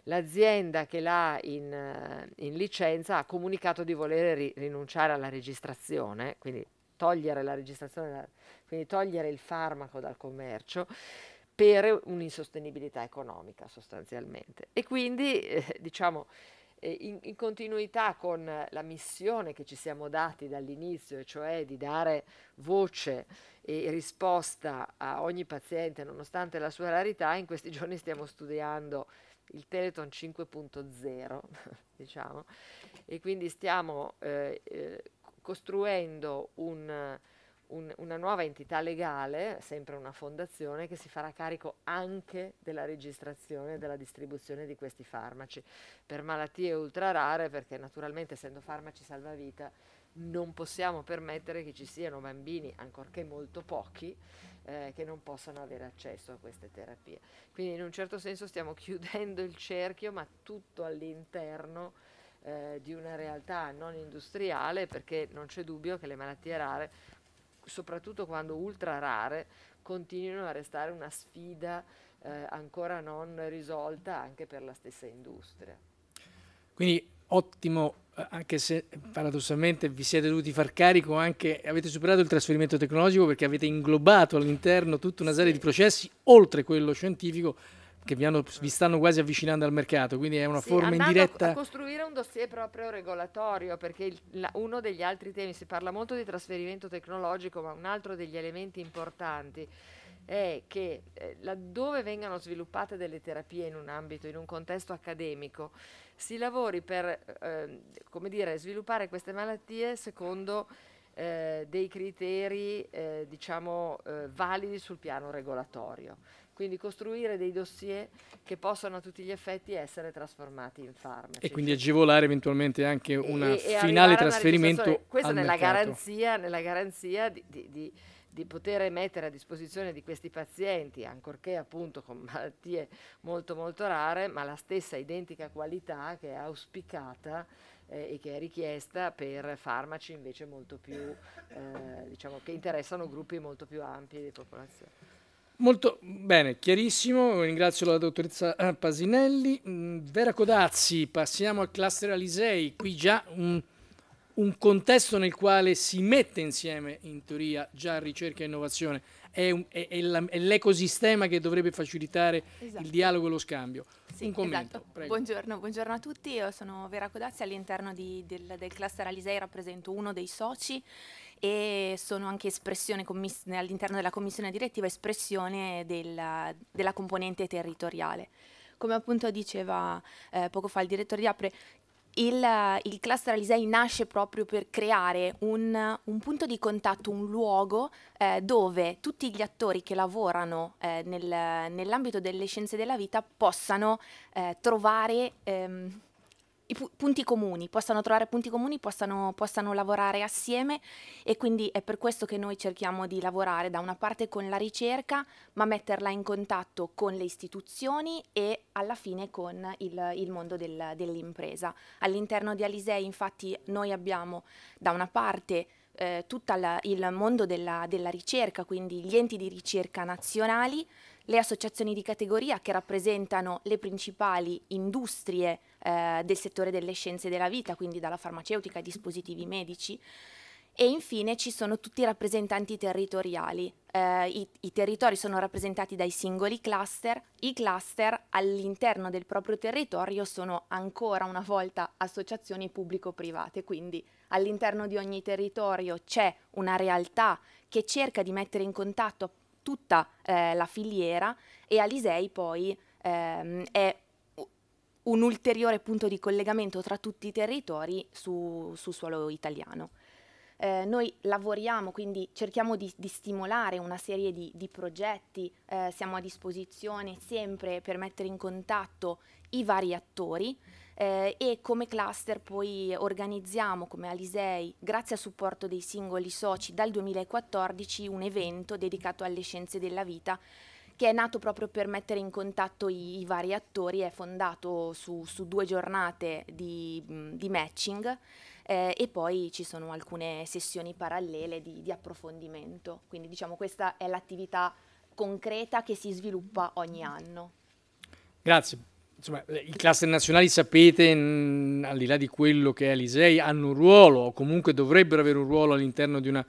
l'azienda che l'ha in, eh, in licenza ha comunicato di voler ri- rinunciare alla registrazione, quindi togliere la registrazione, quindi togliere il farmaco dal commercio per un'insostenibilità economica sostanzialmente. E quindi eh, diciamo in, in, continuità con la missione che ci siamo dati dall'inizio, cioè di dare voce e risposta a ogni paziente nonostante la sua rarità, in questi giorni stiamo studiando il Teleton 5.0, diciamo, e quindi stiamo eh, eh, costruendo un un, una nuova entità legale, sempre una fondazione, che si farà carico anche della registrazione e della distribuzione di questi farmaci per malattie ultra rare, perché naturalmente essendo farmaci salvavita non possiamo permettere che ci siano bambini, ancorché molto pochi, eh, che non possano avere accesso a queste terapie. Quindi in un certo senso stiamo chiudendo il cerchio, ma tutto all'interno eh, di una realtà non industriale, perché non c'è dubbio che le malattie rare soprattutto quando ultra rare, continuano a restare una sfida eh, ancora non risolta anche per la stessa industria. Quindi ottimo, eh, anche se paradossalmente vi siete dovuti far carico anche, avete superato il trasferimento tecnologico perché avete inglobato all'interno tutta una serie sì. di processi oltre quello scientifico che vi, hanno, vi, stanno quasi avvicinando al mercato, quindi è una sì, forma indiretta. A costruire un dossier proprio regolatorio, perché il, la, uno degli altri temi, si parla molto di trasferimento tecnologico, ma un altro degli elementi importanti è che eh, laddove vengano sviluppate delle terapie in un ambito, in un contesto accademico, si lavori per eh, dire, sviluppare queste malattie secondo eh, dei criteri eh, diciamo, eh, validi sul piano regolatorio quindi costruire dei dossier che possano a tutti gli effetti essere trasformati in farmaci. E quindi agevolare eventualmente anche un finale trasferimento. Questa al nella, garanzia, nella garanzia di, di, di di poter mettere a disposizione di questi pazienti, ancorché appunto con malattie molto molto rare, ma la stessa identica qualità che è auspicata eh, e che è richiesta per farmaci invece molto più, eh, diciamo, che interessano gruppi molto più ampi di popolazione. Molto bene, chiarissimo, ringrazio la dottoressa eh, Pasinelli. Mm, Vera Codazzi, passiamo al cluster Alisei, qui già un, un, contesto nel quale si mette insieme in teoria già ricerca e innovazione, è, è, è l'ecosistema che dovrebbe facilitare esatto. il dialogo e lo scambio. Sì, un commento, esatto. buongiorno, buongiorno, a tutti, io sono Vera Codazzi, all'interno del, del cluster Alisei rappresento uno dei soci e sono anche espressione all'interno della commissione direttiva espressione della, della, componente territoriale. Come appunto diceva eh, poco fa il direttore di Apre, il, il, cluster Alisei nasce proprio per creare un, un punto di contatto, un luogo eh, dove tutti gli attori che lavorano eh, nel, nell'ambito delle scienze della vita possano eh, trovare ehm, i pu punti comuni, possano trovare punti comuni, possano, possano lavorare assieme e quindi è per questo che noi cerchiamo di lavorare da una parte con la ricerca, ma metterla in contatto con le istituzioni e alla fine con il, il mondo del, dell'impresa. All'interno di Alisei infatti noi abbiamo da una parte eh, tutto il mondo della, della ricerca, quindi gli enti di ricerca nazionali, le associazioni di categoria che rappresentano le principali industrie eh, del settore delle scienze della vita, quindi dalla farmaceutica ai dispositivi medici, e infine ci sono tutti i rappresentanti territoriali. Eh, i, i, territori sono rappresentati dai singoli cluster, i cluster all'interno del proprio territorio sono ancora una volta associazioni pubblico-private, quindi all'interno di ogni territorio c'è una realtà che cerca di mettere in contatto tutta eh, la filiera e Alisei poi ehm, è un ulteriore punto di collegamento tra tutti i territori su, su suolo italiano. Eh, noi lavoriamo, quindi cerchiamo di, di stimolare una serie di, di progetti, eh, siamo a disposizione sempre per mettere in contatto i vari attori eh, e come cluster poi organizziamo come Alisei, grazie al supporto dei singoli soci, dal 2014 un evento dedicato alle scienze della vita che è nato proprio per mettere in contatto i, i vari attori, è fondato su, su due giornate di, di matching eh, e poi ci sono alcune sessioni parallele di, di approfondimento. Quindi diciamo questa è l'attività concreta che si sviluppa ogni anno. Grazie insomma, i cluster nazionali sapete, al di là di quello che è l'ISEI, hanno un ruolo o comunque dovrebbero avere un ruolo all'interno di un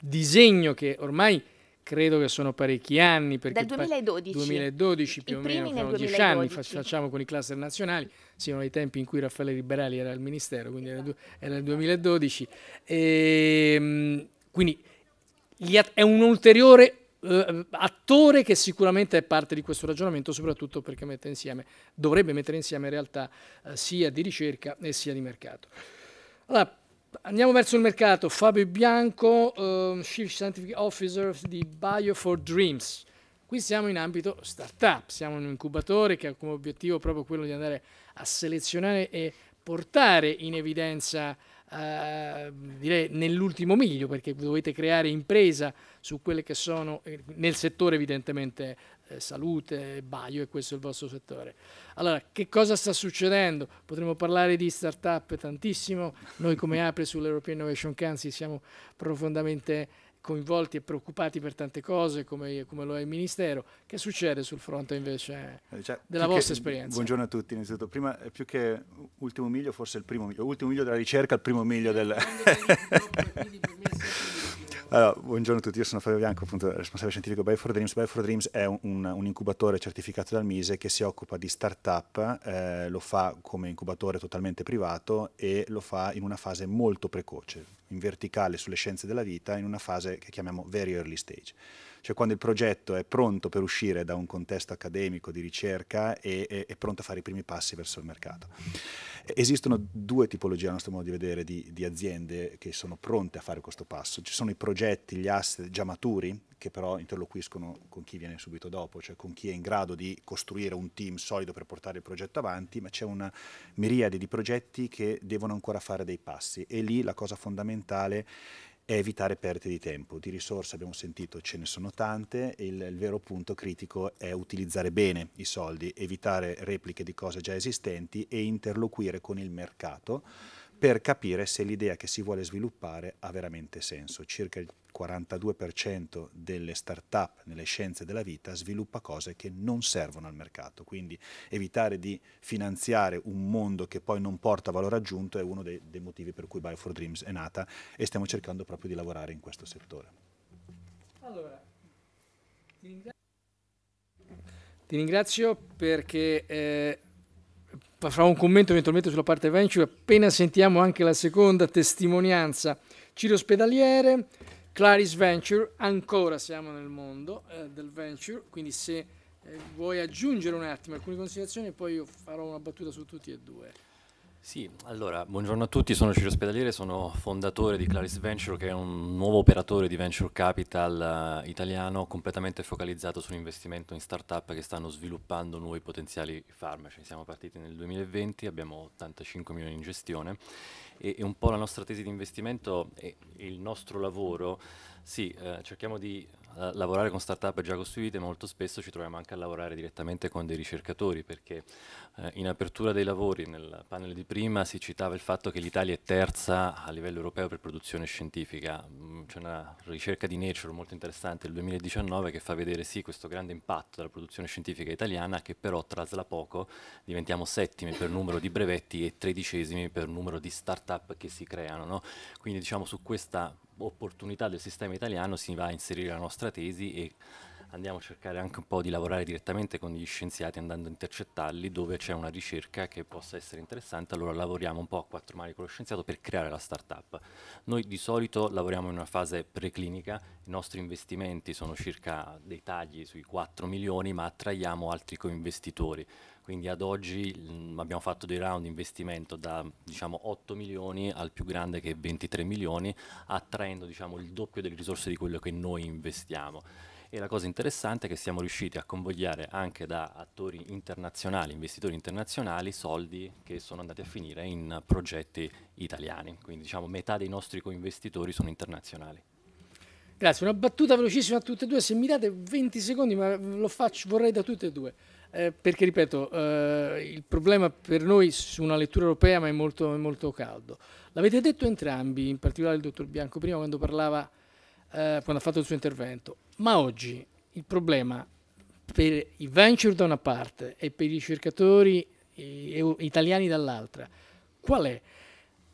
disegno che ormai credo che sono parecchi anni. Dal 2012. 2012 più I o meno, sono dieci anni facciamo con i cluster nazionali, siano i tempi in cui Raffaele Liberali era al Ministero, quindi esatto. era, il 2012. E, ehm, quindi è un ulteriore eh, attore che sicuramente è parte di questo ragionamento, soprattutto perché mette insieme, dovrebbe mettere insieme realtà eh, sia di ricerca e sia di mercato. Allora, Andiamo verso il mercato. Fabio Bianco, um, Chief Scientific Officer di bio for dreams Qui siamo in ambito startup, siamo in un incubatore che ha come obiettivo proprio quello di andare a selezionare e portare in evidenza Ehm, direi nell'ultimo miglio perché dovete creare impresa su quelle che sono eh, nel settore evidentemente eh, salute, baio e questo è il vostro settore. Allora, che cosa sta succedendo? Potremmo parlare di start-up tantissimo, noi come Apre sull'European Innovation Council siamo profondamente coinvolti e preoccupati per tante cose come, come lo è il Ministero. Che succede sul fronte invece cioè, della vostra che, esperienza? Buongiorno a tutti, innanzitutto. Prima, più che ultimo miglio, forse il primo miglio, ultimo miglio della ricerca, il primo miglio del... Allora, buongiorno a tutti, io sono Fabio Bianco, appunto responsabile scientifico Buy for Dreams. Buy for Dreams è un, un incubatore certificato dal MISE che si occupa di start-up, eh, lo fa come incubatore totalmente privato e lo fa in una fase molto precoce, in verticale sulle scienze della vita, in una fase che chiamiamo very early stage. Cioè quando il progetto è pronto per uscire da un contesto accademico di ricerca e è, è pronto a fare i primi passi verso il mercato. Esistono due tipologie, a nostro modo di vedere, di, di, aziende che sono pronte a fare questo passo. Ci sono i progetti, gli asset già maturi, che però interloquiscono con chi viene subito dopo, cioè con chi è in grado di costruire un team solido per portare il progetto avanti, ma c'è una miriade di progetti che devono ancora fare dei passi. E lì la cosa fondamentale è è evitare perdite di tempo. Di risorse abbiamo sentito ce ne sono tante, il, il vero punto critico è utilizzare bene i soldi, evitare repliche di cose già esistenti e interloquire con il mercato per capire se l'idea che si vuole sviluppare ha veramente senso. Circa il 42% delle start-up nelle scienze della vita sviluppa cose che non servono al mercato, quindi evitare di finanziare un mondo che poi non porta valore aggiunto è uno dei, dei motivi per cui Bio 4 Dreams è nata e stiamo cercando proprio di lavorare in questo settore. Allora, ti ringrazio, ti ringrazio perché... Eh farò un commento eventualmente sulla parte venture appena sentiamo anche la seconda testimonianza. Ciro ospedaliere Claris Venture, ancora siamo nel mondo eh, del venture, quindi se eh, vuoi aggiungere un attimo alcune considerazioni poi io farò una battuta su tutti e due. Sì, allora, buongiorno a tutti, sono Ciro Spedaliere, sono fondatore di Claris Venture che è un nuovo operatore di venture capital uh, italiano completamente focalizzato sull'investimento in startup che stanno sviluppando nuovi potenziali farmaci. Siamo partiti nel 2020, abbiamo 85 milioni in gestione e, e un po' la nostra tesi di investimento e, il nostro lavoro, sì, uh, cerchiamo di eh, lavorare con startup già costruite molto spesso ci troviamo anche a lavorare direttamente con dei ricercatori perché eh, in apertura dei lavori nel panel di prima si citava il fatto che l'Italia è terza a livello europeo per produzione scientifica. Mm, c'è una ricerca di Nature molto interessante del 2019 che fa vedere sì questo grande impatto della produzione scientifica italiana che però trasla poco diventiamo settimi per numero di brevetti e tredicesimi per numero di startup che si creano. No? Quindi diciamo su questa opportunità del sistema italiano si va a inserire la nostra nostra tesi e andiamo a cercare anche un po' di lavorare direttamente con gli scienziati andando a intercettarli dove c'è una ricerca che possa essere interessante, allora lavoriamo un po' a quattro mani con lo scienziato per creare la startup. Noi di solito lavoriamo in una fase preclinica, i nostri investimenti sono circa dei tagli sui 4 milioni ma attraiamo altri coinvestitori. Quindi ad oggi mh, mm, abbiamo fatto dei round di investimento da diciamo, 8 milioni al più grande che è 23 milioni, attraendo diciamo, il doppio delle risorse di quello che noi investiamo. E la cosa interessante è che siamo riusciti a convogliare anche da attori internazionali, investitori internazionali, soldi che sono andati a finire in progetti italiani. Quindi diciamo metà dei nostri coinvestitori sono internazionali. Grazie, una battuta velocissima a tutte e due, se mi date 20 secondi ma lo faccio, vorrei da tutte e due. Eh, perché ripeto, eh, il problema per noi su una lettura europea ma è molto, è molto caldo. L'avete detto entrambi, in particolare il dottor Bianco prima quando parlava, eh, quando ha fatto il suo intervento, ma oggi il problema per i venture da una parte e per i ricercatori italiani dall'altra, qual è?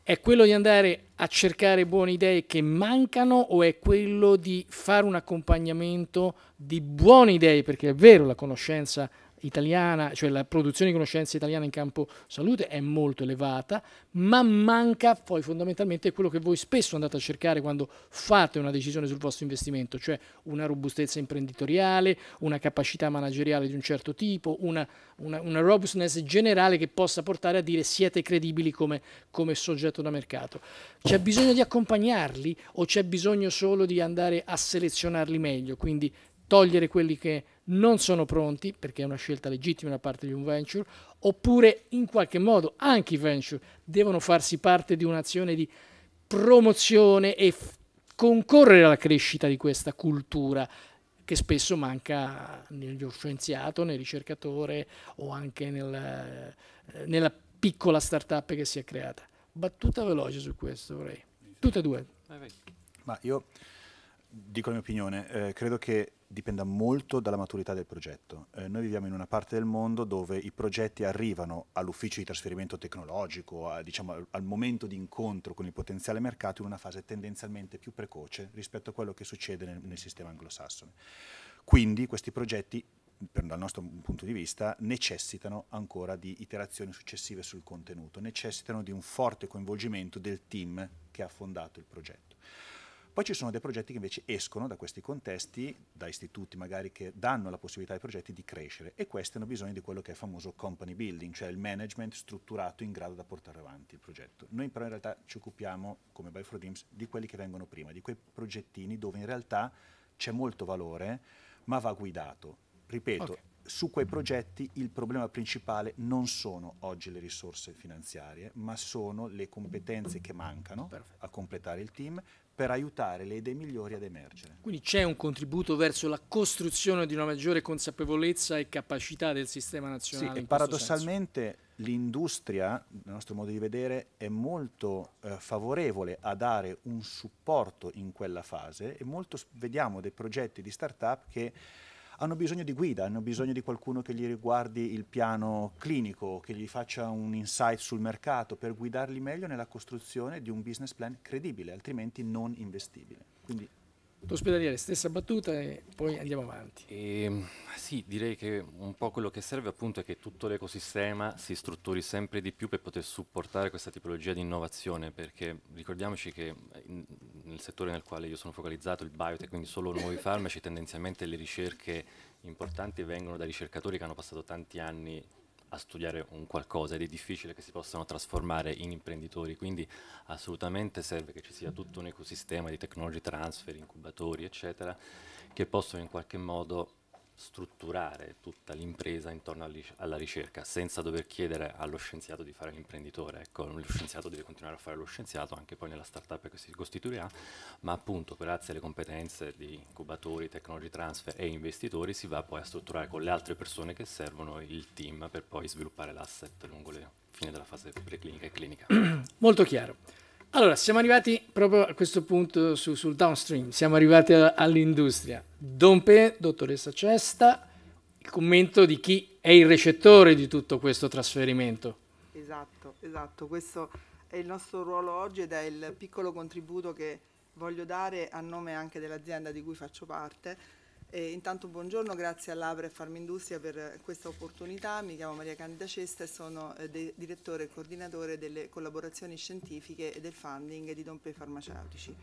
È quello di andare a cercare buone idee che mancano o è quello di fare un accompagnamento di buone idee, perché è vero la conoscenza italiana, cioè la produzione di conoscenze italiana in campo salute è molto elevata, ma manca poi fondamentalmente quello che voi spesso andate a cercare quando fate una decisione sul vostro investimento, cioè una robustezza imprenditoriale, una capacità manageriale di un certo tipo, una, una, una robustness generale che possa portare a dire siete credibili come, come soggetto da mercato. C'è bisogno di accompagnarli o c'è bisogno solo di andare a selezionarli meglio, quindi togliere quelli che non sono pronti, perché è una scelta legittima da parte di un venture, oppure in qualche modo anche i venture devono farsi parte di un'azione di promozione e concorrere alla crescita di questa cultura che spesso manca nello scienziato, nel ricercatore o anche nel, eh, nella piccola startup che si è creata. Battuta veloce su questo vorrei. Tutte e due. Ma io dico la mia opinione, eh, credo che dipenda molto dalla maturità del progetto. Eh, noi viviamo in una parte del mondo dove i progetti arrivano all'ufficio di trasferimento tecnologico, a, diciamo, al momento di incontro con il potenziale mercato in una fase tendenzialmente più precoce rispetto a quello che succede nel, nel sistema anglosassone. Quindi questi progetti dal nostro punto di vista, necessitano ancora di iterazioni successive sul contenuto, necessitano di un forte coinvolgimento del team che ha fondato il progetto. Poi ci sono dei progetti che invece escono da questi contesti, da istituti magari che danno la possibilità ai progetti di crescere e questi hanno bisogno di quello che è il famoso company building, cioè il management strutturato in grado da portare avanti il progetto. Noi però in realtà ci occupiamo, come by 4 Dreams, di quelli che vengono prima, di quei progettini dove in realtà c'è molto valore, ma va guidato. Ripeto, okay su quei progetti il problema principale non sono oggi le risorse finanziarie, ma sono le competenze che mancano Perfetto. a completare il team, per aiutare le idee migliori ad emergere. Quindi c'è un contributo verso la costruzione di una maggiore consapevolezza e capacità del sistema nazionale. Sì, paradossalmente l'industria, nel nostro modo di vedere, è molto eh, favorevole a dare un supporto in quella fase e molto vediamo dei progetti di start-up che hanno bisogno di guida, hanno bisogno di qualcuno che gli riguardi il piano clinico, che gli faccia un insight sul mercato per guidarli meglio nella costruzione di un business plan credibile, altrimenti non investibile. Quindi L'ospedaliere, stessa battuta e poi andiamo avanti. E, ehm, sì, direi che un po' quello che serve appunto è che tutto l'ecosistema si strutturi sempre di più per poter supportare questa tipologia di innovazione, perché ricordiamoci che in, nel settore nel quale io sono focalizzato, il biotech, quindi solo nuovi farmaci, tendenzialmente le ricerche importanti vengono da ricercatori che hanno passato tanti anni a studiare un qualcosa ed è difficile che si possano trasformare in imprenditori, quindi assolutamente serve che ci sia tutto un ecosistema di technology transfer, incubatori, eccetera, che possono in qualche modo strutturare tutta l'impresa intorno alla ricerca senza dover chiedere allo scienziato di fare l'imprenditore. Ecco, lo scienziato deve continuare a fare lo scienziato anche poi nella startup che si costituirà, ma appunto grazie alle competenze di incubatori, technology transfer e investitori si va poi a strutturare con le altre persone che servono il team per poi sviluppare l'asset lungo le fine della fase preclinica e clinica. Molto chiaro. Allora, siamo arrivati proprio a questo punto su, sul downstream, siamo arrivati all'industria. Dompe, dottoressa Cesta, il commento di chi è il recettore di tutto questo trasferimento. Esatto, esatto, questo è il nostro ruolo oggi ed è il piccolo contributo che voglio dare a nome anche dell'azienda di cui faccio parte e intanto buongiorno, grazie all'Abre e Farmindustria per questa opportunità. Mi chiamo Maria Candida Cesta e sono eh, direttore e coordinatore delle collaborazioni scientifiche e del funding di Dompei Farmaceutici.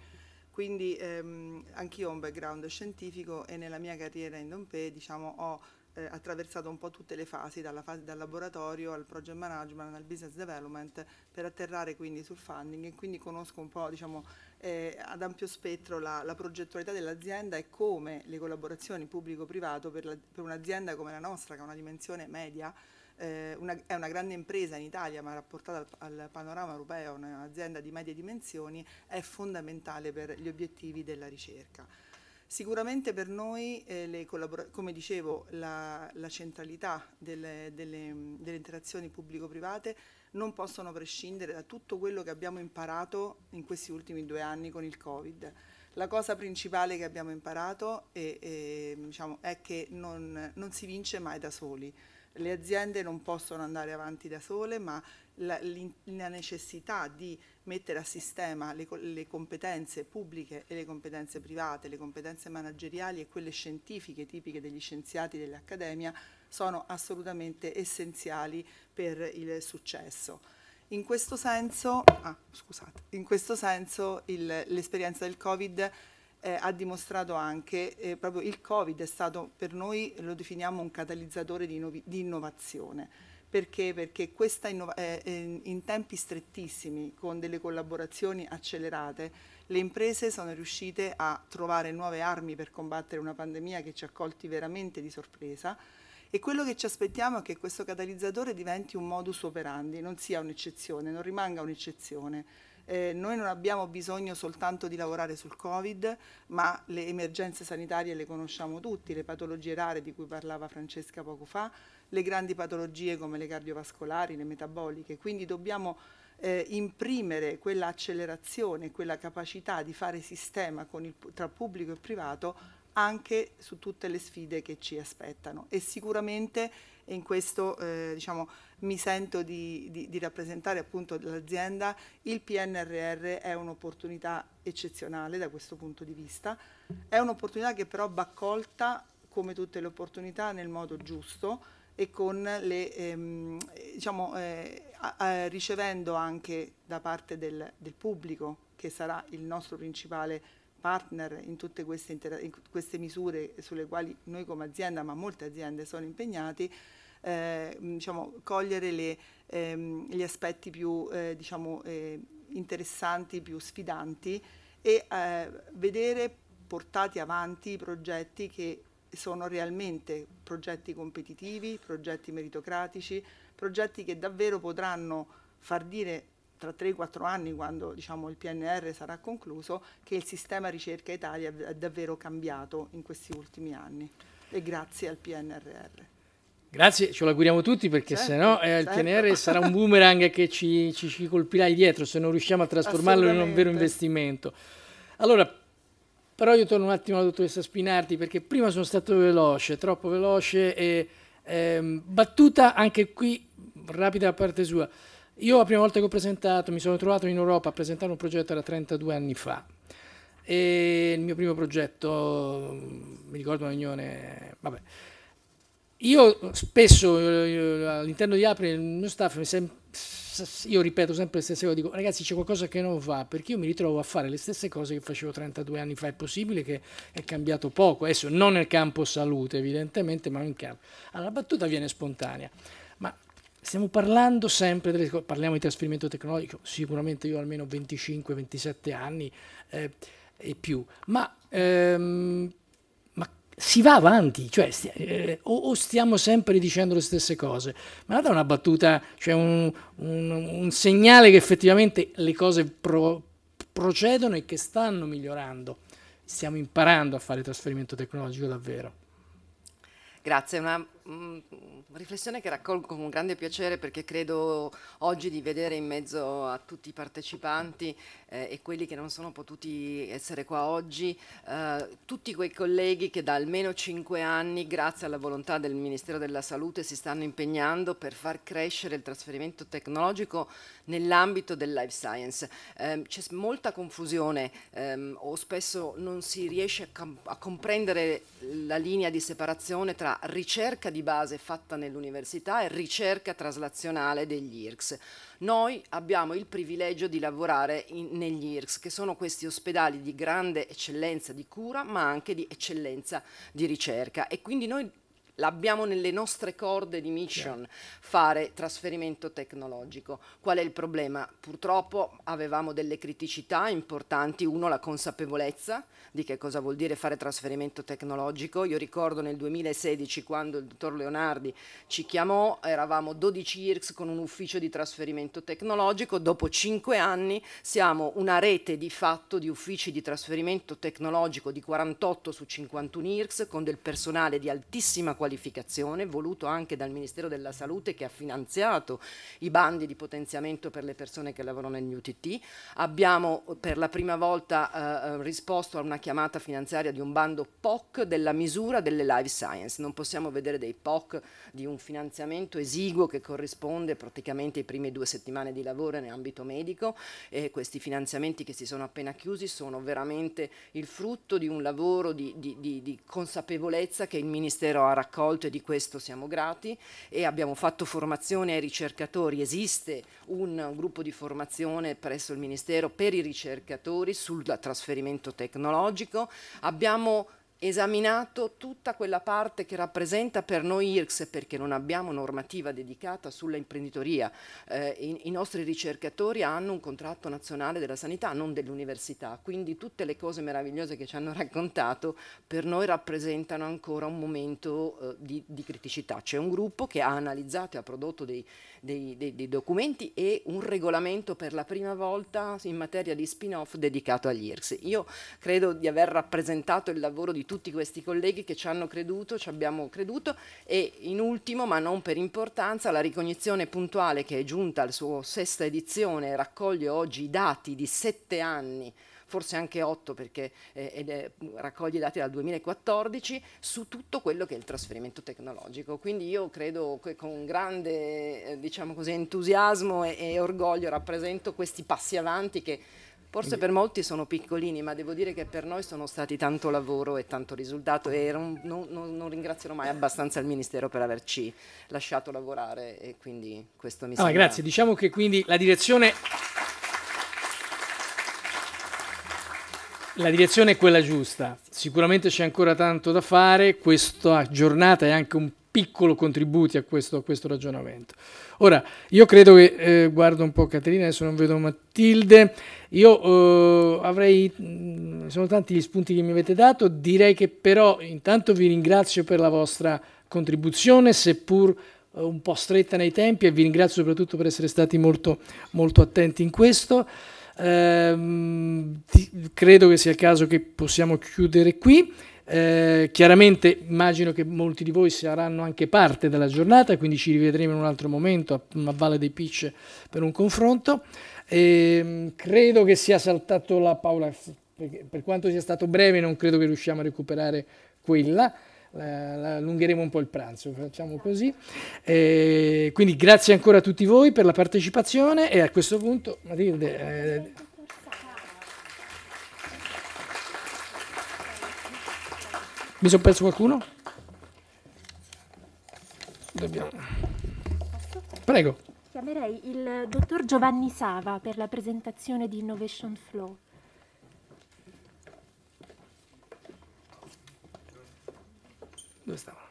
Quindi ehm, anch'io ho un background scientifico e nella mia carriera in Dompei diciamo, ho eh, attraversato un po' tutte le fasi, dalla fase dal laboratorio al project management al business development per atterrare quindi sul funding e quindi conosco un po' diciamo, eh, ad ampio spettro la, la progettualità dell'azienda e come le collaborazioni pubblico-privato per, per un'azienda come la nostra, che ha una dimensione media, eh, una, è una grande impresa in Italia ma rapportata al, al panorama europeo, un'azienda di medie dimensioni, è fondamentale per gli obiettivi della ricerca. Sicuramente per noi, eh, come dicevo, la, la centralità delle, delle, delle interazioni pubblico-private non possono prescindere da tutto quello che abbiamo imparato in questi ultimi due anni con il Covid. La cosa principale che abbiamo imparato è, è, diciamo, è che non, non si vince mai da soli le aziende non possono andare avanti da sole, ma la, la necessità di mettere a sistema le, le, competenze pubbliche e le competenze private, le competenze manageriali e quelle scientifiche tipiche degli scienziati dell'accademia sono assolutamente essenziali per il successo. In questo senso, ah, senso l'esperienza del Covid eh, ha dimostrato anche, eh, proprio il Covid è stato per noi, lo definiamo un catalizzatore di, di innovazione. Perché? Perché questa eh, eh, in tempi strettissimi, con delle collaborazioni accelerate, le imprese sono riuscite a trovare nuove armi per combattere una pandemia che ci ha colti veramente di sorpresa e quello che ci aspettiamo è che questo catalizzatore diventi un modus operandi, non sia un'eccezione, non rimanga un'eccezione. Eh, noi non abbiamo bisogno soltanto di lavorare sul Covid, ma le emergenze sanitarie le conosciamo tutti, le patologie rare di cui parlava Francesca poco fa, le grandi patologie come le cardiovascolari, le metaboliche, quindi dobbiamo eh, imprimere quella accelerazione, quella capacità di fare sistema il, tra pubblico e privato anche su tutte le sfide che ci aspettano e sicuramente in questo eh, diciamo, mi sento di, di, di rappresentare appunto l'azienda, il PNRR è un'opportunità eccezionale da questo punto di vista, è un'opportunità che però va colta come tutte le opportunità nel modo giusto e con le, ehm, diciamo, eh, a, a, ricevendo anche da parte del, del pubblico, che sarà il nostro principale partner in tutte queste, in queste misure sulle quali noi come azienda, ma molte aziende sono impegnati, eh, diciamo, cogliere le, ehm, gli aspetti più eh, diciamo, eh, interessanti, più sfidanti e eh, vedere portati avanti i progetti che sono realmente progetti competitivi, progetti meritocratici, progetti che davvero potranno far dire tra 3-4 anni, quando diciamo, il PNR sarà concluso, che il sistema ricerca Italia è davvero cambiato in questi ultimi anni e grazie al PNRR. Grazie, ce lo auguriamo tutti perché certo, se no eh, certo. il PNR sarà un boomerang che ci, ci, ci colpirà dietro se non riusciamo a trasformarlo in un vero investimento. Allora, però io torno un attimo alla dottoressa Spinardi perché prima sono stato veloce, troppo veloce e ehm, battuta anche qui, rapida da parte sua. Io la prima volta che ho presentato, mi sono trovato in Europa a presentare un progetto era 32 anni fa. E il mio primo progetto, mi ricordo un'unione, vabbè. Io spesso eh, all'interno di Apri, il mio staff, io ripeto sempre le stesse cose, dico ragazzi c'è qualcosa che non va, perché io mi ritrovo a fare le stesse cose che facevo 32 anni fa, è possibile che è cambiato poco, adesso non nel campo salute evidentemente, ma in campo. Allora la battuta viene spontanea. Stiamo parlando sempre, delle, parliamo di trasferimento tecnologico, sicuramente io almeno 25-27 anni eh, e più, ma, ehm, ma, si va avanti, cioè stia, eh, o, o, stiamo sempre dicendo le stesse cose, ma è una battuta, cioè un, un, un segnale che effettivamente le cose pro, procedono e che stanno migliorando, stiamo imparando a fare trasferimento tecnologico davvero. Grazie, una Mm, riflessione che raccolgo con grande piacere perché credo oggi di vedere in mezzo a tutti i partecipanti eh, e quelli che non sono potuti essere qua oggi, eh, tutti quei colleghi che da almeno cinque anni, grazie alla volontà del Ministero della Salute, si stanno impegnando per far crescere il trasferimento tecnologico nell'ambito del life science. Eh, c'è molta confusione ehm, o spesso non si riesce a, a comprendere la linea di separazione tra ricerca di base fatta nell'università è ricerca traslazionale degli IRCS. Noi abbiamo il privilegio di lavorare in, negli IRCS, che sono questi ospedali di grande eccellenza di cura, ma anche di eccellenza di ricerca. E quindi noi L'abbiamo nelle nostre corde di mission yeah. fare trasferimento tecnologico. Qual è il problema? Purtroppo avevamo delle criticità importanti. Uno, la consapevolezza di che cosa vuol dire fare trasferimento tecnologico. Io ricordo nel 2016 quando il dottor Leonardi ci chiamò, eravamo 12 IRCS con un ufficio di trasferimento tecnologico. Dopo 5 anni siamo una rete di fatto di uffici di trasferimento tecnologico di 48 su 51 IRCS con del personale di altissima qualità qualificazione, voluto anche dal Ministero della Salute che ha finanziato i bandi di potenziamento per le persone che lavorano negli UTT. Abbiamo eh, per la prima volta eh, eh, risposto a una chiamata finanziaria di un bando POC della misura delle life science. Non possiamo vedere dei POC di un finanziamento esiguo che corrisponde praticamente ai primi due settimane di lavoro in ambito medico e questi finanziamenti che si sono appena chiusi sono veramente il frutto di un lavoro di, di, di, di consapevolezza che il Ministero ha raccolto raccolto e di questo siamo grati e abbiamo fatto formazione ai ricercatori. Esiste un, un gruppo di formazione presso il Ministero per i ricercatori sul trasferimento tecnologico. Abbiamo esaminato tutta quella parte che rappresenta per noi IRCS, perché non abbiamo normativa dedicata sull'imprenditoria. Eh, i, i, nostri ricercatori hanno un contratto nazionale della sanità, non dell'università, quindi tutte le cose meravigliose che ci hanno raccontato per noi rappresentano ancora un momento eh, di, di, criticità. C'è un gruppo che ha analizzato e ha prodotto dei, dei, dei, dei documenti e un regolamento per la prima volta in materia di spin-off dedicato agli IRCS. Io credo di aver rappresentato il lavoro di tutti tutti questi colleghi che ci hanno creduto, ci abbiamo creduto e in ultimo, ma non per importanza, la ricognizione puntuale che è giunta al suo sesta edizione raccoglie oggi i dati di sette anni forse anche 8 perché eh, è, raccoglie i dati dal 2014 su tutto quello che è il trasferimento tecnologico. Quindi io credo che con grande eh, diciamo così, entusiasmo e, e orgoglio rappresento questi passi avanti che Forse per molti sono piccolini, ma devo dire che per noi sono stati tanto lavoro e tanto risultato e non, non, non ringrazierò mai abbastanza il Ministero per averci lasciato lavorare e quindi questo mi ah, sembra... Grazie, diciamo che quindi la direzione... La direzione è quella giusta, sicuramente c'è ancora tanto da fare, questa giornata è anche un piccolo contributi a questo, a questo ragionamento. Ora, io credo che, eh, guardo un po' Caterina, adesso non vedo Matilde, io eh, avrei, mm, sono tanti gli spunti che mi avete dato, direi che però intanto vi ringrazio per la vostra contribuzione, seppur eh, un po' stretta nei tempi e vi ringrazio soprattutto per essere stati molto, molto attenti in questo. Ehm, ti, credo che sia il caso che possiamo chiudere qui. Eh, chiaramente immagino che molti di voi saranno anche parte della giornata, quindi ci rivedremo in un altro momento a, a Valle dei Pitch per un confronto. Eh, credo che sia saltato la Paola, per quanto sia stato breve non credo che riusciamo a recuperare quella. Eh, allungheremo un po' il pranzo, facciamo così. Eh, quindi grazie ancora a tutti voi per la partecipazione e a questo punto Matilde... Eh, Mi sono perso qualcuno? Dobbiamo. Prego. Chiamerei il dottor Giovanni Sava per la presentazione di Innovation Flow. Dove stava?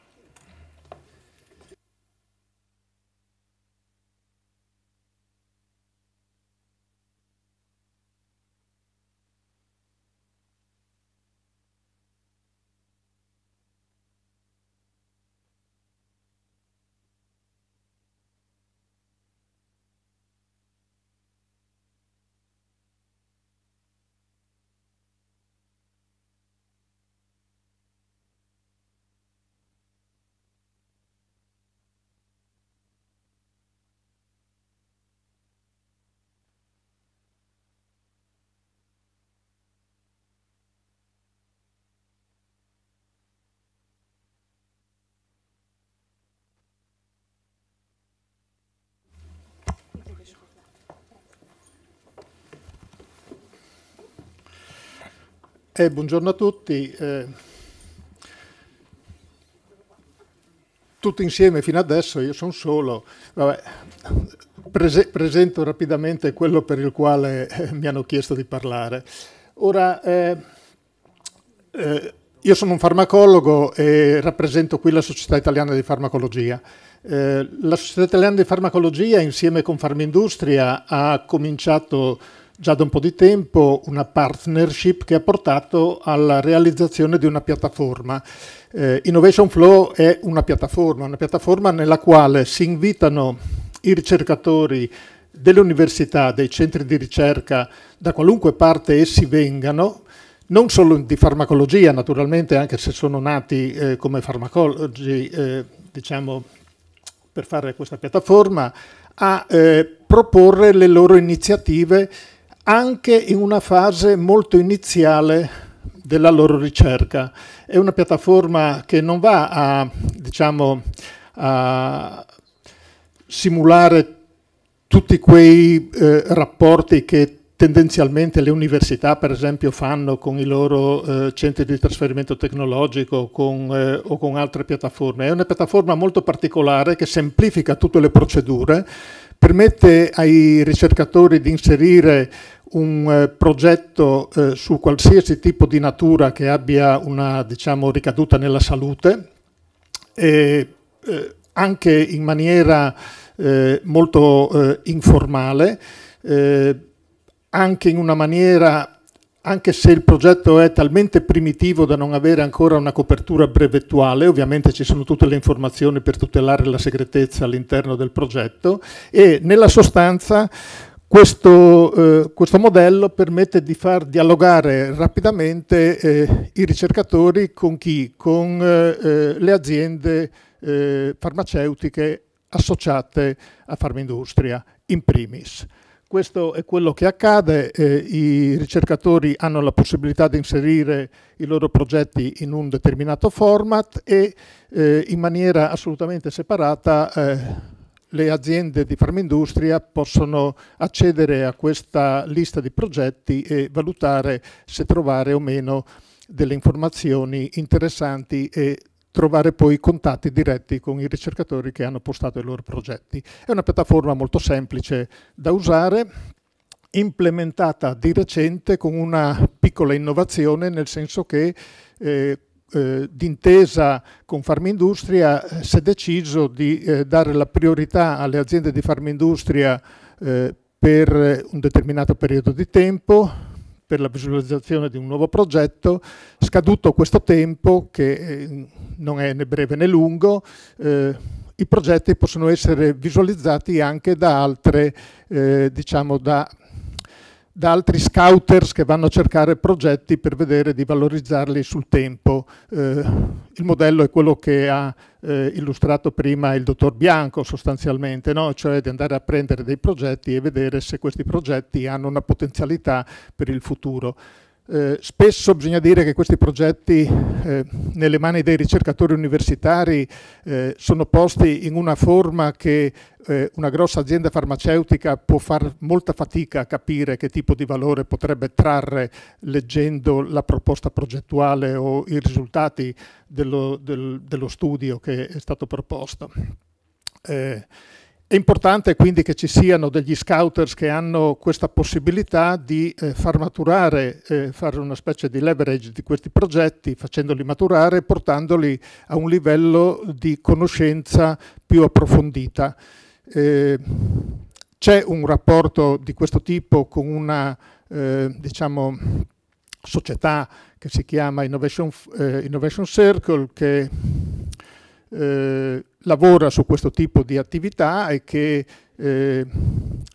Eh, buongiorno a tutti. Eh, tutti insieme fino adesso, io sono solo. Vabbè, prese presento rapidamente quello per il quale eh, mi hanno chiesto di parlare. Ora, eh, eh, io sono un farmacologo e rappresento qui la Società Italiana di Farmacologia. Eh, la Società Italiana di Farmacologia, insieme con Farmindustria, ha cominciato già da un po' di tempo una partnership che ha portato alla realizzazione di una piattaforma. Eh, Innovation Flow è una piattaforma, una piattaforma nella quale si invitano i ricercatori delle università, dei centri di ricerca, da qualunque parte essi vengano, non solo di farmacologia naturalmente, anche se sono nati eh, come farmacologi, eh, diciamo, per fare questa piattaforma, a eh, proporre le loro iniziative anche in una fase molto iniziale della loro ricerca. È una piattaforma che non va a, diciamo, a simulare tutti quei eh, rapporti che tendenzialmente le università per esempio fanno con i loro eh, centri di trasferimento tecnologico con, eh, o con altre piattaforme. È una piattaforma molto particolare che semplifica tutte le procedure permette ai ricercatori di inserire un eh, progetto eh, su qualsiasi tipo di natura che abbia una diciamo, ricaduta nella salute, e, eh, anche in maniera eh, molto eh, informale, eh, anche in una maniera anche se il progetto è talmente primitivo da non avere ancora una copertura brevettuale, ovviamente ci sono tutte le informazioni per tutelare la segretezza all'interno del progetto e nella sostanza questo, eh, questo, modello permette di far dialogare rapidamente eh, i ricercatori con chi? Con eh, eh le aziende eh, farmaceutiche associate a Farmindustria in primis. Questo è quello che accade, eh, i ricercatori hanno la possibilità di inserire i loro progetti in un determinato format e eh, in maniera assolutamente separata eh, le aziende di farmindustria possono accedere a questa lista di progetti e valutare se trovare o meno delle informazioni interessanti e trovare poi contatti diretti con i ricercatori che hanno postato i loro progetti. È una piattaforma molto semplice da usare, implementata di recente con una piccola innovazione, nel senso che eh, eh, d'intesa con Farmindustria eh, si è deciso di eh, dare la priorità alle aziende di Farmindustria eh, per un determinato periodo di tempo, per la visualizzazione di un nuovo progetto, scaduto questo tempo, che eh, non è né breve né lungo, eh, i progetti possono essere visualizzati anche da altre, eh, diciamo, da da altri scouters che vanno a cercare progetti per vedere di valorizzarli sul tempo. Eh, il modello è quello che ha eh, illustrato prima il dottor Bianco sostanzialmente, no? cioè di andare a prendere dei progetti e vedere se questi progetti hanno una potenzialità per il futuro. Eh, spesso bisogna dire che questi progetti eh, nelle mani dei ricercatori universitari eh, sono posti in una forma che eh, una grossa azienda farmaceutica può far molta fatica a capire che tipo di valore potrebbe trarre leggendo la proposta progettuale o i risultati dello, del, dello studio che è stato proposto. Eh, è importante quindi che ci siano degli scouters che hanno questa possibilità di eh, far maturare, eh, fare una specie di leverage di questi progetti, facendoli maturare e portandoli a un livello di conoscenza più approfondita. Eh, c'è un rapporto di questo tipo con una eh, diciamo, società che si chiama Innovation, eh, Innovation Circle che eh, lavora su questo tipo di attività e che eh,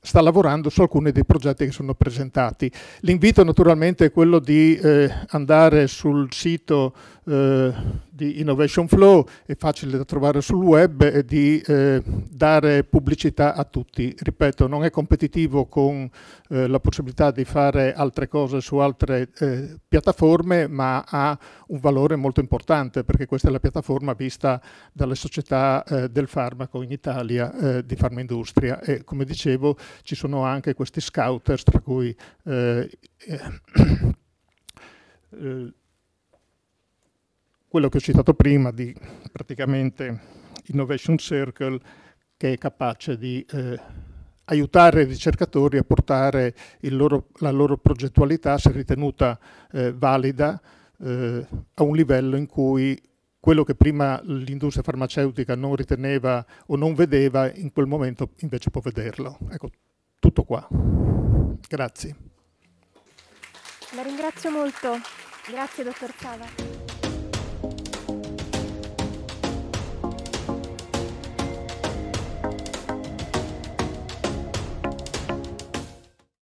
sta lavorando su alcuni dei progetti che sono presentati. L'invito naturalmente è quello di eh, andare sul sito eh, di Innovation Flow, è facile da trovare sul web, e di eh, dare pubblicità a tutti. Ripeto, non è competitivo con eh, la possibilità di fare altre cose su altre eh, piattaforme, ma ha un valore molto importante perché questa è la piattaforma vista dalle società eh, del farmaco in Italia, di farmaindustria e come dicevo ci sono anche questi scouters tra cui eh, eh, eh, quello che ho citato prima di praticamente Innovation Circle che è capace di eh, aiutare i ricercatori a portare loro, la loro progettualità, se ritenuta eh, valida, eh, a un livello in cui quello che prima l'industria farmaceutica non riteneva o non vedeva, in quel momento invece può vederlo. Ecco, tutto qua. Grazie. La ringrazio molto. Grazie, dottor Cava.